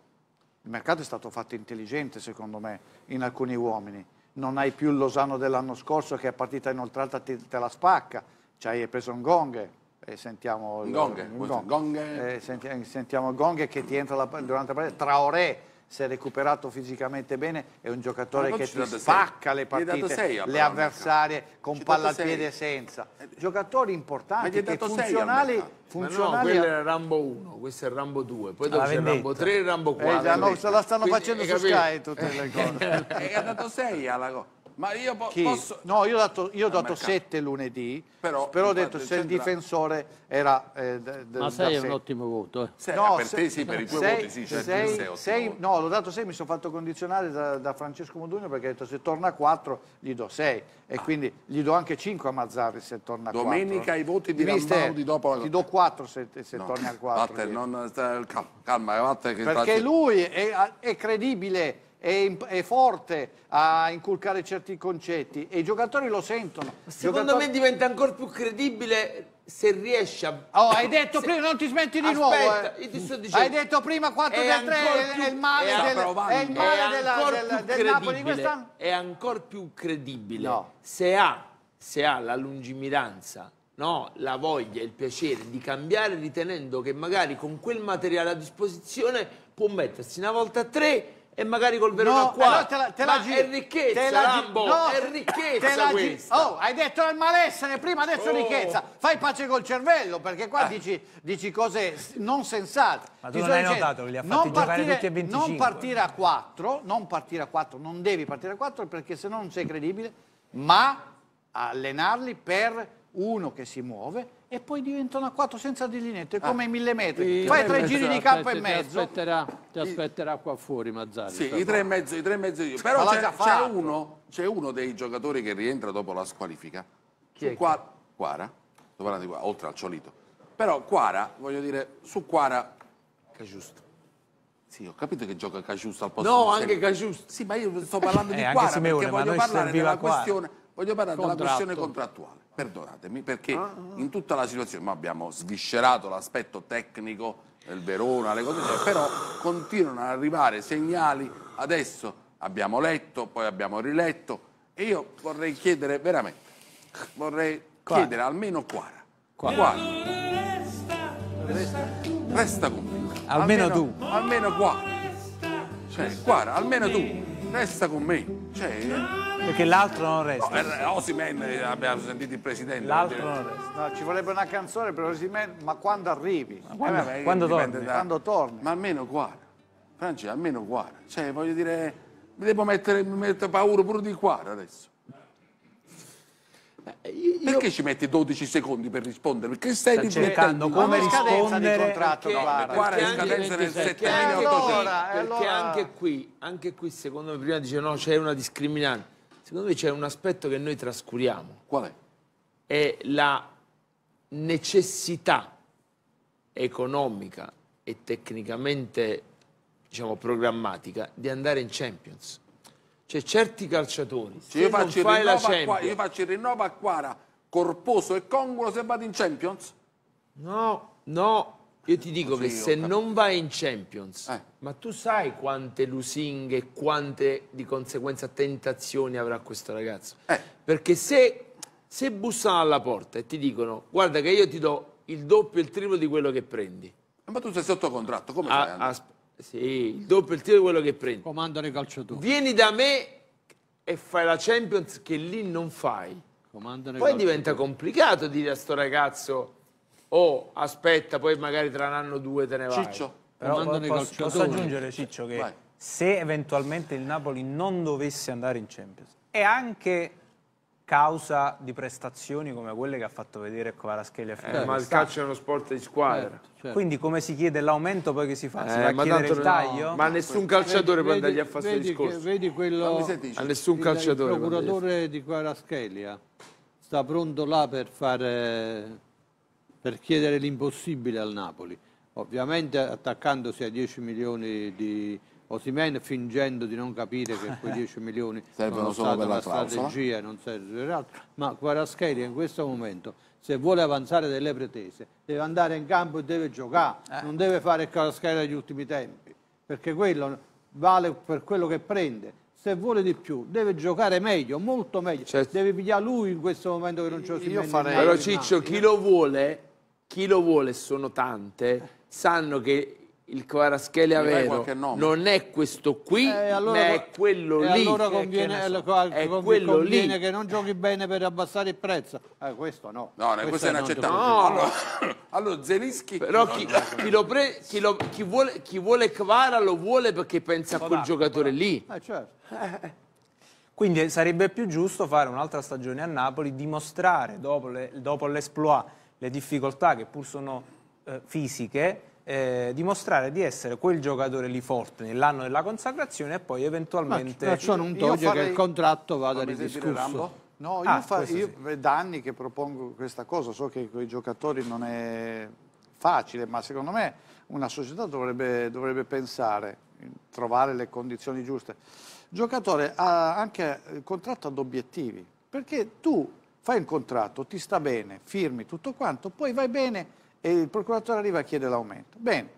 il mercato è stato fatto intelligente secondo me in alcuni uomini non hai più il Losano dell'anno scorso che a partita inoltrata te, te la spacca, ci hai preso un gong e sentiamo il, Gong, eh, senti, eh, sentiamo Gong che ti entra la, durante la partita, tra Traoré si è recuperato fisicamente bene, è un giocatore che ti spacca sei. le partite, le cioè. avversarie con palla al piede senza. Giocatori importanti che funzionali funzionali. No, quello era Rambo 1, questo è Rambo 2, poi dopo c'è Rambo 3 e Rambo 4. Eh, no, la stanno Quindi, facendo su Sky tutte le cose. è andato 6 alla cosa. Ma io po Chi? posso... No, io ho dato, io ho dato 7 lunedì, però, però ho detto se il difensore era... Eh, ma 6 è un ottimo voto. Eh. Sei, no, per te sì, per i tuoi sei, voti sì, certo sei, sei, sei No, l'ho dato 6, mi sono fatto condizionare da, da Francesco Modugno perché ha detto se torna a 4 gli do 6 e ah. quindi gli do anche 5 a Mazzarri se torna a 4. Domenica i voti di Mister, Rambaudi dopo Ti do 4 se, se no. torni a 4. Vatter, non, calma, calma, Vatter che Perché sta... lui è, è credibile è, è, forte a inculcare certi concetti e i giocatori lo sentono. Secondo giocatori... me diventa ancora più credibile se riesce a... Oh, hai detto se... prima, non ti smetti di Aspetta, nuovo. Eh. Ti sto dicendo, hai detto prima 4 del 3 più, è il male, è eh, del, è il male è della, del, del Napoli quest'anno. È ancora più credibile no. se, ha, se ha la lungimiranza no, la voglia, il piacere di cambiare ritenendo che magari con quel materiale a disposizione può mettersi una volta a tre e magari col Verona no, qua. Allora te la, te la ma è ricchezza, te la Rambo, no, è ricchezza te la Oh, hai detto il malessere prima, adesso oh. ricchezza. Fai pace col cervello, perché qua ah. dici, dici, cose non sensate. Ma tu non hai dicendo, notato, li ha fatti partire, tutti e 25. Non partire a 4, non partire a 4, non devi partire a 4 perché se no non sei credibile, ma allenarli per uno che si muove, e poi diventano a 4 senza delinetto, è come ah, i mille metri. I Fai tre mezzo, giri di campo aspetta, e mezzo. Ti aspetterà, ti aspetterà qua fuori Mazzari. Sì, i tre e mezzo, i tre e mezzo. Però c'è uno, uno, dei giocatori che rientra dopo la squalifica. Chi è? Qua, Quara, qua, oltre al Ciolito. Però Quara, voglio dire, su Quara... Che giusto. Sì, ho capito che gioca Caciusto al posto No, anche Caciusto. Sì, ma io sto parlando eh, di Quara, Simeone, perché voglio parlare, voglio parlare della questione contrattuale perdonatemi, perché ah, ah, in tutta la situazione, ma abbiamo sviscerato l'aspetto tecnico del Verona, le cose, però continuano ad arrivare segnali, adesso abbiamo letto, poi abbiamo riletto e io vorrei chiedere veramente, vorrei Quale? chiedere almeno Quara. Quara. Resta, resta con me. Almeno, almeno tu. Almeno Quara. Cioè, Quara, almeno tu, resta con me. Cioè, perché l'altro non resta. No, eh, Osimen, eh, abbiamo sentito il presidente. L'altro eh, non resta. No, ci vorrebbe una canzone per Osimen, ma quando arrivi? Ma quando, eh, quando, torni? Da... quando torni? Ma almeno qua. Francia, almeno qua. Cioè, voglio dire, mi devo mettere, mi metto paura pure di qua adesso. Io... Perché ci metti 12 secondi per rispondere? Perché stai Sta cercando come rispondere di contratto perché, no, perché è scadenza allora, perché anche qui anche qui secondo me prima dice no c'è una discriminante secondo me c'è un aspetto che noi trascuriamo. Qual è? È la necessità economica e tecnicamente diciamo, programmatica di andare in Champions. Cioè certi calciatori, cioè, io, faccio Champions, io faccio il rinnovo a Quara, corposo e congolo, se vado in Champions? No, no, io ti dico Così che se non vai in Champions, eh. ma tu sai quante lusinghe, e quante di conseguenza tentazioni avrà questo ragazzo? Eh. Perché se, se bussano alla porta e ti dicono guarda che io ti do il doppio e il triplo di quello che prendi. Eh, ma tu sei sotto contratto, come a, fai? sì, il doppio e il triplo di quello che prendi. Comandano i calciatori. Vieni da me e fai la Champions che lì non fai. Comandano Poi diventa complicato dire a sto ragazzo o oh, aspetta poi magari tra un anno o due te ne vai? Ciccio. Però posso, posso, aggiungere Ciccio che vai. se eventualmente il Napoli non dovesse andare in Champions è anche causa di prestazioni come quelle che ha fatto vedere Kvaratskhelia eh, ma il calcio è uno sport di squadra certo, certo, certo. quindi come si chiede l'aumento poi che si fa? si eh, ma chiedere il taglio? No. ma nessun calciatore vedi, può andargli a fare questo discorso che, vedi quello a nessun calciatore il procuratore di Kvaratskhelia sta pronto là per fare per chiedere l'impossibile al Napoli, ovviamente attaccandosi a 10 milioni di Osimen fingendo di non capire che quei 10 milioni sono stata una clausola. strategia, non serve altro, ma Quaraschelia in questo momento se vuole avanzare delle pretese deve andare in campo e deve giocare, eh. non deve fare Quaraschelia negli ultimi tempi, perché quello vale per quello che prende. Se vuole di più, deve giocare meglio, molto meglio. Certo. Deve pigliare lui in questo momento che non c'è Osimen. Però Ciccio, chi lo vuole chi lo vuole, sono tante, sanno che il Quaraschelia Avero non è questo qui, eh, allora, ma è quello lì. E Allora conviene, eh, so. è conv quello conviene lì. che non giochi bene per abbassare il prezzo. Eh, questo no. No, questo, questo è inaccettabile. No. Allora, allora Zelischi... Però chi, chi, lo pre, chi, lo, chi, vuole, chi vuole Kvara lo vuole perché pensa a quel giocatore lì. Eh, certo. Quindi sarebbe più giusto fare un'altra stagione a Napoli, dimostrare dopo l'esploit le, le difficoltà che pur sono eh, fisiche, eh, dimostrare di essere quel giocatore lì forte nell'anno della consacrazione e poi eventualmente... Ma ciò non toglie farei... che il contratto vada ridiscusso. No, io, ah, fa, io sì. da anni che propongo questa cosa, so che con i giocatori non è facile, ma secondo me una società dovrebbe, dovrebbe pensare, trovare le condizioni giuste. Il giocatore ha anche il contratto ad obiettivi, perché tu fai un contratto, ti sta bene, firmi tutto quanto, poi vai bene e il procuratore arriva e chiede l'aumento. Bene,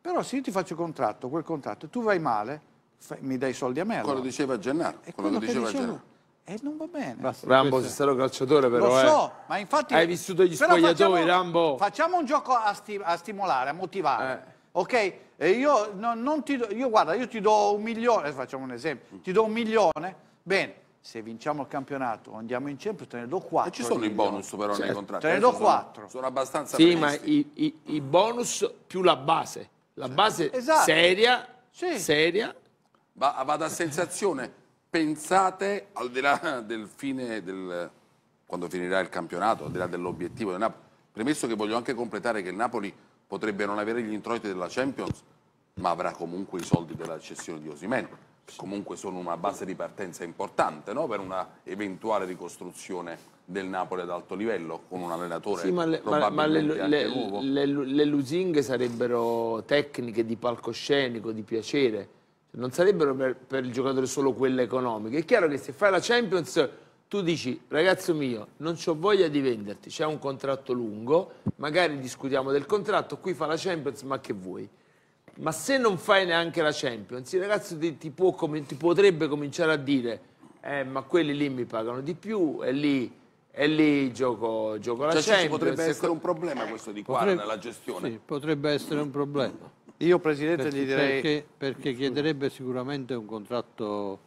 però se io ti faccio contratto, quel contratto, e tu vai male, fai, mi dai soldi a me. Quello allora. diceva Gennaro. E quello, quello diceva dicevo, Gennaro. E non va bene. Basta, Rambo, sei stato calciatore però, Lo eh. so, eh. ma infatti... Hai vissuto gli spogliatoi, facciamo, Rambo. Facciamo un gioco a, sti a stimolare, a motivare. Eh ok? E io, no, non ti do, io guarda, io ti do un milione, facciamo un esempio, ti do un milione, bene, se vinciamo il campionato o andiamo in Champions te ne do 4 e ci sono i bonus però cioè, nei contratti te ne eh, do 4 sono, sono, abbastanza sì previsti. ma i, i, i, bonus più la base la cioè, base esatto. seria sì. seria Va, vado a sensazione pensate al di là del fine del quando finirà il campionato al di là dell'obiettivo del Napoli premesso che voglio anche completare che il Napoli potrebbe non avere gli introiti della Champions ma avrà comunque i soldi della cessione di Osimeno comunque sono una base di partenza importante no? per una eventuale ricostruzione del Napoli ad alto livello con un allenatore sì, ma le, ma le, le, le, lusinghe sarebbero tecniche di palcoscenico, di piacere non sarebbero per, per il giocatore solo quelle economiche è chiaro che se fai la Champions tu dici ragazzo mio non ho voglia di venderti c'è un contratto lungo magari discutiamo del contratto qui fa la Champions ma che vuoi ma se non fai neanche la Champions, il ragazzo ti, ti, può, ti potrebbe cominciare a dire, eh, ma quelli lì mi pagano di più, e lì e lì gioco, gioco la cioè, Champions. potrebbe ecco. essere un problema questo di qua potrebbe, nella gestione. Sì, potrebbe essere un problema. Io Presidente perché, gli direi... Perché, perché, chiederebbe sicuramente un contratto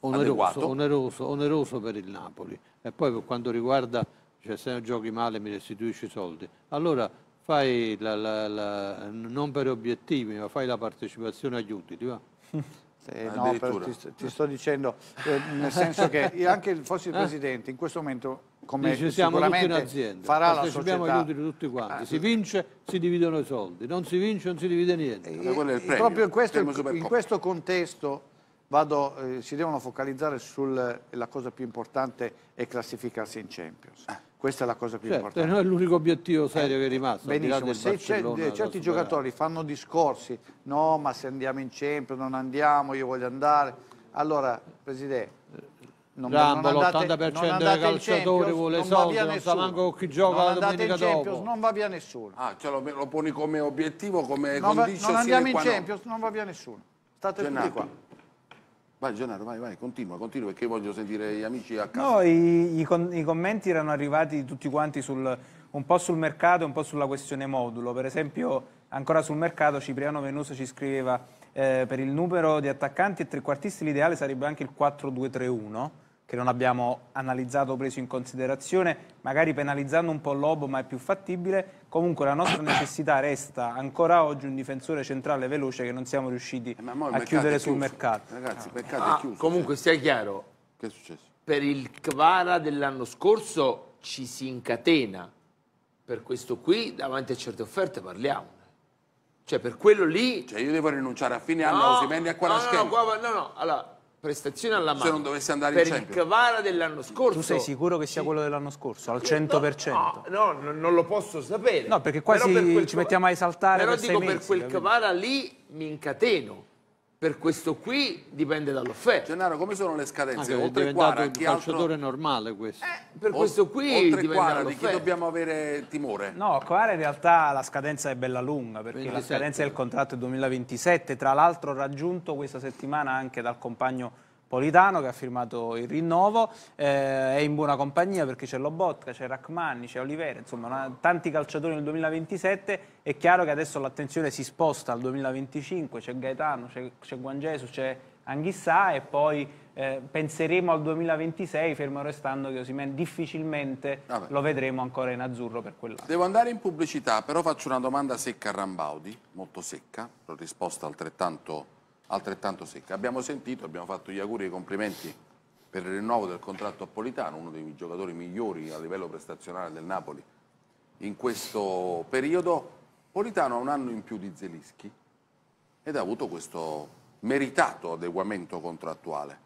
oneroso, oneroso, oneroso, per il Napoli. E poi per quanto riguarda, cioè, se giochi male mi restituisci i soldi. Allora fai la, la, la, non per obiettivi, ma fai la partecipazione agli utili, va? Eh, no, però ti, ti, sto dicendo, eh, nel senso che anche fossi il eh? presidente, in questo momento, come Dice, sicuramente farà la società... Agli utili tutti quanti, ah. si vince, si dividono i soldi, non si vince, non si divide niente. E, eh, e, eh, premio, proprio in questo, in questo contesto... Vado, eh, si devono focalizzare sulla cosa più importante è classificarsi in Champions. Questa è la cosa più certo, importante. È l'unico obiettivo serio eh, che è rimasto. Benissimo, se certi giocatori fanno discorsi, no ma se andiamo in Champions non andiamo, io voglio andare. Allora, Presidente, non, Rambo, non andate, l'80% dei calciatori vuole soldi, non sa manco chi gioca non la domenica Champions, Non va via nessuno. Ah, cioè lo, lo poni come obiettivo, come non condizione Non andiamo in Champions, non va via nessuno. State Gennato. tutti Vai Gennaro, vai, vai, continua, continua perché voglio sentire gli amici a casa. No, i, i, con, i commenti erano arrivati tutti quanti sul, un po' sul mercato e un po' sulla questione modulo. Per esempio, ancora sul mercato, Cipriano Venuso ci scriveva eh, per il numero di attaccanti e trequartisti l'ideale sarebbe anche il 4-2-3-1 che non abbiamo analizzato o preso in considerazione, magari penalizzando un po' l'Obo ma è più fattibile, comunque la nostra necessità resta ancora oggi un difensore centrale veloce che non siamo riusciti eh, a chiudere sul mercato. Ragazzi, il ah. mercato ah, è chiuso. Comunque sia chiaro, che è successo? per il Kvara dell'anno scorso ci si incatena, per questo qui davanti a certe offerte parliamo. Cioè per quello lì... Cioè io devo rinunciare a fine anno, no, si vende a 40 no, no, no, no, no, allora prestazione alla mano. Se non dovesse andare per in il Cavara dell'anno scorso. Tu sei sicuro che sia quello dell'anno scorso, al 100%? No, no, no non lo posso sapere. No, perché quasi per ci mettiamo a esaltare Però per dico, per quel Cavara lì mi incateno per questo qui dipende dall'offerta. Gennaro, come sono le scadenze? Ah, oltre è diventato un calciatore altro... normale questo. Eh, per o questo qui oltre Quara, di chi dobbiamo avere timore? No, Quara in realtà la scadenza è bella lunga, perché 27. la scadenza del contratto è 2027, tra l'altro raggiunto questa settimana anche dal compagno Politano che ha firmato il rinnovo, eh, è in buona compagnia perché c'è Lobotka, c'è Rachmanni, c'è Olivera, insomma una, tanti calciatori nel 2027, è chiaro che adesso l'attenzione si sposta al 2025, c'è Gaetano, c'è, c'è Guangesu, c'è Anghissà e poi eh, penseremo al 2026, fermo restando che Osimen difficilmente Vabbè. lo vedremo ancora in azzurro per quell'anno. Devo andare in pubblicità, però faccio una domanda secca a Rambaudi, molto secca, l'ho risposta altrettanto altrettanto secca. Abbiamo sentito, abbiamo fatto gli auguri e i complimenti per il rinnovo del contratto a Politano, uno dei giocatori migliori a livello prestazionale del Napoli in questo periodo. Politano ha un anno in più di Zelischi ed ha avuto questo meritato adeguamento contrattuale.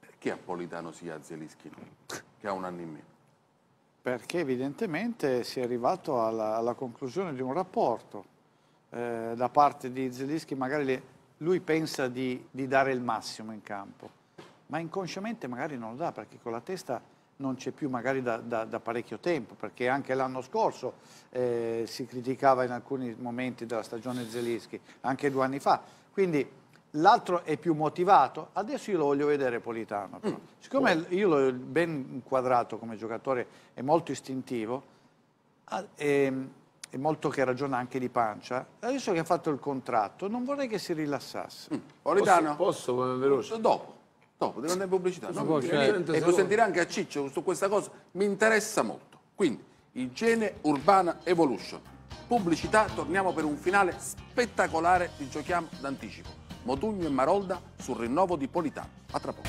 Perché a Politano sia Zelischi no? che ha un anno in meno? Perché evidentemente si è arrivato alla, alla conclusione di un rapporto eh, da parte di Zelischi, magari le, lui pensa di, di dare il massimo in campo, ma inconsciamente magari non lo dà perché con la testa non c'è più magari da, da, da, parecchio tempo, perché anche l'anno scorso eh, si criticava in alcuni momenti della stagione Zelischi, anche due anni fa. Quindi l'altro è più motivato, adesso io lo voglio vedere Politano. Mm. Siccome io l'ho ben inquadrato come giocatore, è molto istintivo, eh, e molto che ragiona anche di pancia, adesso che ha fatto il contratto non vorrei che si rilassasse. Mm. Posso, posso veloce? Dopo. Dopo, devo andare in pubblicità. No, no, cioè, e lo sentirà anche a Ciccio su questa cosa. Mi interessa molto. Quindi, Igiene Urbana Evolution. Pubblicità, torniamo per un finale spettacolare di Giochiamo d'anticipo. Modugno e Marolda sul rinnovo di Polità. A tra poco.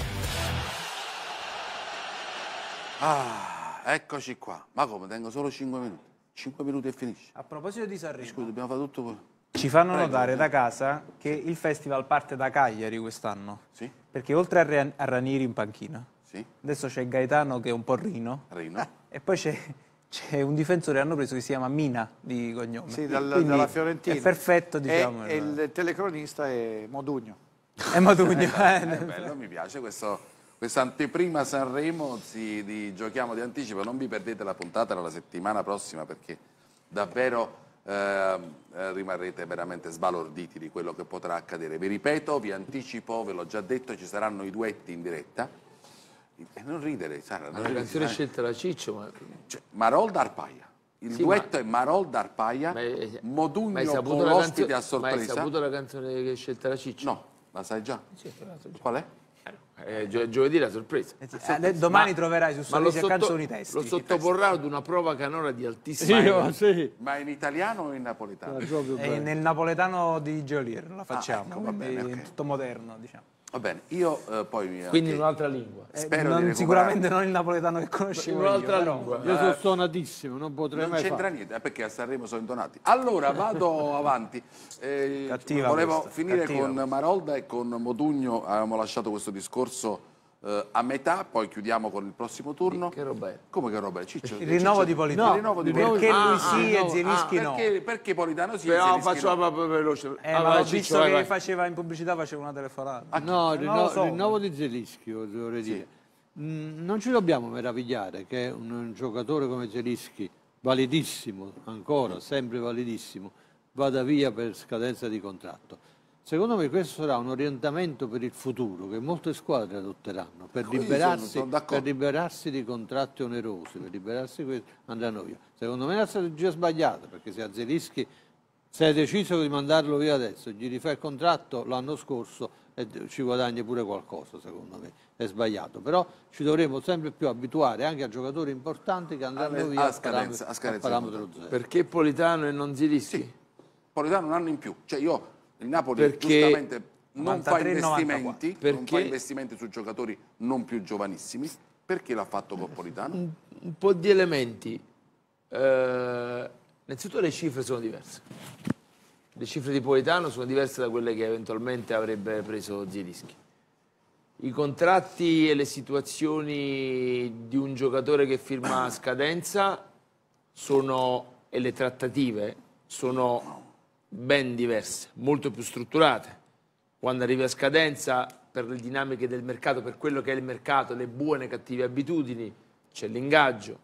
Ah, eccoci qua. Ma come, tengo solo 5 minuti. 5 minuti e finisce. A proposito di Sanremo, Scusa, dobbiamo fare tutto quello. Ci fanno Prego, notare da casa che il festival parte da Cagliari quest'anno. Sì. Perché oltre a, Re- a Ranieri in panchina, sì. adesso c'è Gaetano che è un po' Rino. Rino. Ah, e poi c'è, c'è un difensore che hanno preso che si chiama Mina di cognome. Sì, dal, dalla Fiorentina. È perfetto, diciamo. E, il telecronista è Modugno. È Modugno. eh, beh, bello, mi piace questo Quest'anteprima Sanremo si, di Giochiamo di Anticipo, non vi perdete la puntata la settimana prossima perché davvero ehm, eh, rimarrete veramente sbalorditi di quello che potrà accadere. Vi ripeto, vi anticipo, ve l'ho già detto, ci saranno i duetti in diretta. E non ridere, Sara. Non la canzone eh. scelta da Ciccio. Ma... Cioè, Marolda Arpaia. Il sì, duetto ma... è Marol d'Arpaia, Modugno ma con l'ospite canzo... a sorpresa. Ma hai saputo la canzone che è scelta da Ciccio? No, la sai già. Sì, Qual è? Eh, gio giovedì la sorpresa. Eh, eh, domani ma, troverai su Sorrisi sotto, canzoni testi. Lo sottoporrà ad una prova canora di altissimo. Oh, Io, sì. Ma in italiano o in napoletano? Ah, eh, nel napoletano di Geolier la facciamo, ah, ecco, bene, okay. tutto moderno, diciamo. Va bene, io eh, poi... Mi... Eh, Quindi in un'altra lingua. Spero eh, non, di sicuramente non il napoletano che conoscevo in un'altra lingua. Io sono suonatissimo, non potrei non c'entra niente, eh, perché a Sanremo sono intonati. Allora, vado avanti. Eh, volevo questa, finire cattiva. con Marolda e con Modugno, avevamo lasciato questo discorso eh, a metà, poi chiudiamo con il prossimo turno. Che Roberto. Come che Roberto? Ciccio, il rinnovo Ciccio. di Politano. No, rinnovo di perché Politano. lui ah, sì ah, e Zielinski ah, no. Perché, perché Politano sì Però e Zielinski faceva no. veloce. Eh, ah, ma ho visto vai, che vai. faceva in pubblicità, faceva una telefonata. Ah, no, rinnovo, so. rinnovo di Zielinski, vorrei sì. dire. Mm, non ci dobbiamo meravigliare che un, un giocatore come Zelischi, validissimo ancora, sempre validissimo, vada via per scadenza di contratto Secondo me questo sarà un orientamento per il futuro che molte squadre adotteranno per, liberarsi, sono, sono per liberarsi, di contratti onerosi, per liberarsi di andranno via. Secondo me è una strategia sbagliata perché se Azerischi se hai deciso di mandarlo via adesso, gli rifà il contratto l'anno scorso e ci guadagna pure qualcosa, secondo me, è sbagliato. Però ci dovremo sempre più abituare anche a giocatori importanti che andranno a, via a, scadenza, a scadenza a parametro zero. Perché Politano e non Zirischi? Sì, Politano un anno in più. Cioè io il Napoli perché giustamente non fa investimenti, perché... non fa investimenti su giocatori non più giovanissimi. Perché l'ha fatto Coppolitano? Un, un, po' di elementi. Eh, innanzitutto le cifre sono diverse. Le cifre di Politano sono diverse da quelle che eventualmente avrebbe preso Zielischi. I contratti e le situazioni di un giocatore che firma a scadenza sono, e le trattative sono ben diverse, molto più strutturate. Quando arrivi a scadenza, per le dinamiche del mercato, per quello che è il mercato, le buone e cattive abitudini, c'è l'ingaggio,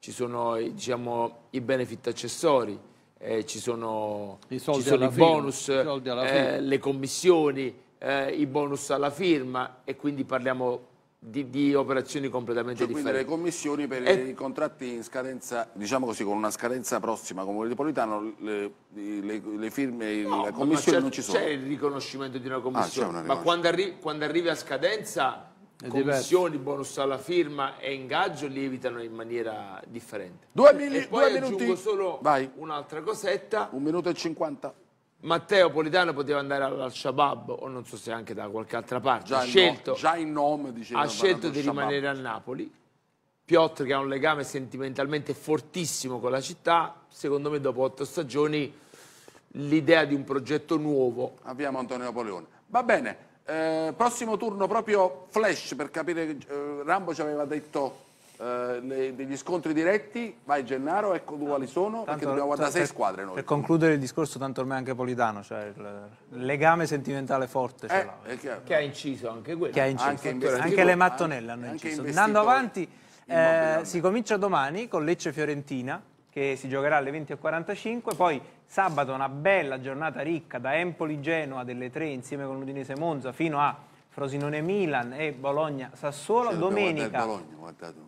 ci sono diciamo, i benefit accessori, eh, ci sono i, ci sono i bonus, i eh, le commissioni, eh, i bonus alla firma e quindi parliamo di, di operazioni completamente cioè, differenti. Quindi le commissioni per e... i contratti in scadenza, diciamo così, con una scadenza prossima come il Napolitano, le, le, le, firme, no, le commissioni non ci sono. C'è il riconoscimento di una ah, commissione, ah, una ma quando arrivi, quando arrivi a scadenza commissioni, bonus alla firma e ingaggio li evitano in maniera differente. Due, mili, e poi due aggiungo minuti. solo un'altra cosetta. Un minuto e cinquanta. Matteo Politano poteva andare all'Al-Shabaab o non so se anche da qualche altra parte. Già ha scelto, no, in nome diceva, ha scelto di rimanere a Napoli. Piotr che ha un legame sentimentalmente fortissimo con la città, secondo me dopo otto stagioni l'idea di un progetto nuovo. Abbiamo Antonio Napoleone. Va bene, eh, prossimo turno proprio flash per capire, eh, Rambo ci aveva detto eh, degli scontri diretti, vai Gennaro, ecco quali sono, tanto, perché dobbiamo guardare sei squadre noi. Per concludere il discorso, tanto ormai anche Politano, cioè il legame sentimentale forte eh, Che ha inciso anche quello. Che ha inciso, anche, anche, anche le mattonelle hanno inciso. Andando avanti, eh, si comincia domani con Lecce Fiorentina, che si giocherà alle 20.45, poi sabato una bella giornata ricca da Empoli-Genoa delle 3 insieme con l'Udinese Monza fino a Frosinone-Milan e Bologna-Sassuolo. Domenica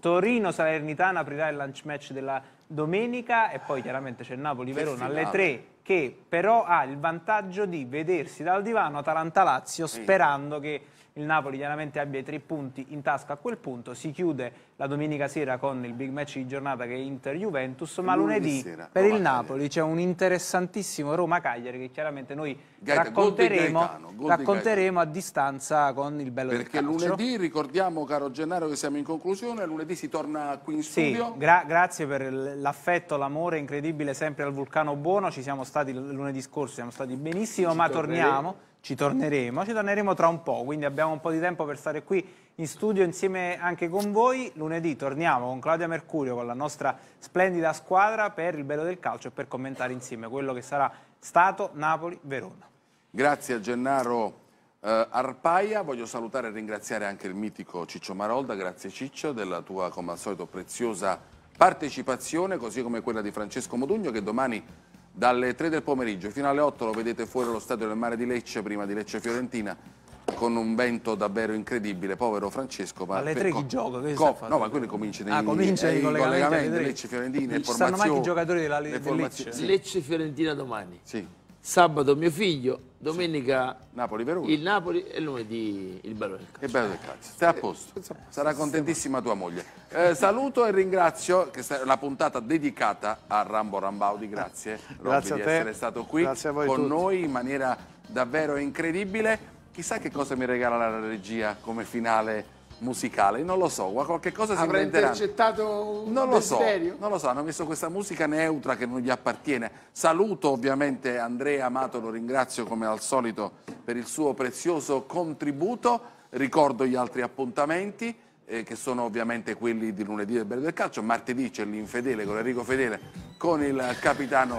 Torino-Salernitana aprirà il lunch match della domenica e poi chiaramente c'è Napoli-Verona alle 3 che però ha il vantaggio di vedersi dal divano Atalanta-Lazio sperando che il Napoli chiaramente abbia i tre punti in tasca a quel punto, si chiude la domenica sera con il big match di giornata che è Inter-Juventus, ma lunedì, lunedì per il Napoli c'è un interessantissimo Roma-Cagliari che chiaramente noi Gaeta, racconteremo, Gaetano, racconteremo a distanza con il bello Perché del calcio. lunedì, ricordiamo caro Gennaro che siamo in conclusione, lunedì si torna qui in studio. Sì, gra grazie per l'affetto, l'amore incredibile sempre al Vulcano Buono, ci siamo stati lunedì scorso, siamo stati benissimo, ci ma torneremo. torniamo ci torneremo, ci torneremo tra un po', quindi abbiamo un po' di tempo per stare qui in studio insieme anche con voi. Lunedì torniamo con Claudia Mercurio, con la nostra splendida squadra per il bello del calcio e per commentare insieme quello che sarà stato Napoli-Verona. Grazie a Gennaro eh, Arpaia, voglio salutare e ringraziare anche il mitico Ciccio Marolda, grazie Ciccio della tua come al solito preziosa partecipazione, così come quella di Francesco Modugno che domani dalle 3 del pomeriggio fino alle 8 lo vedete fuori allo stadio del mare di Lecce, prima di Lecce Fiorentina, con un vento davvero incredibile, povero Francesco. Ma alle 3 chi gioca? Che co- no, ma quelli cominciano ah, comincia i, i collegamenti, Lecce Fiorentina, non ci stanno mai i giocatori della le, Lecce. Lecce Fiorentina domani. Sì sabato mio figlio, domenica sì. Napoli il Napoli e lunedì il bello del calcio. Il bello del calcio, stai a eh, posto, eh, sarà contentissima tua moglie. Eh, saluto e ringrazio la puntata dedicata a Rambo Rambaudi, grazie, grazie Robby, di essere stato qui con tutti. noi in maniera davvero incredibile. Chissà che cosa mi regala la regia come finale musicale, non lo so, qualche cosa si prenderà. Avrà intercettato un non lo desiderio? So, non lo so, hanno messo questa musica neutra che non gli appartiene. Saluto ovviamente Andrea Amato, lo ringrazio come al solito per il suo prezioso contributo. Ricordo gli altri appuntamenti eh, che sono ovviamente quelli di lunedì del Bello del Calcio. Martedì c'è l'infedele con Enrico Fedele, con il capitano...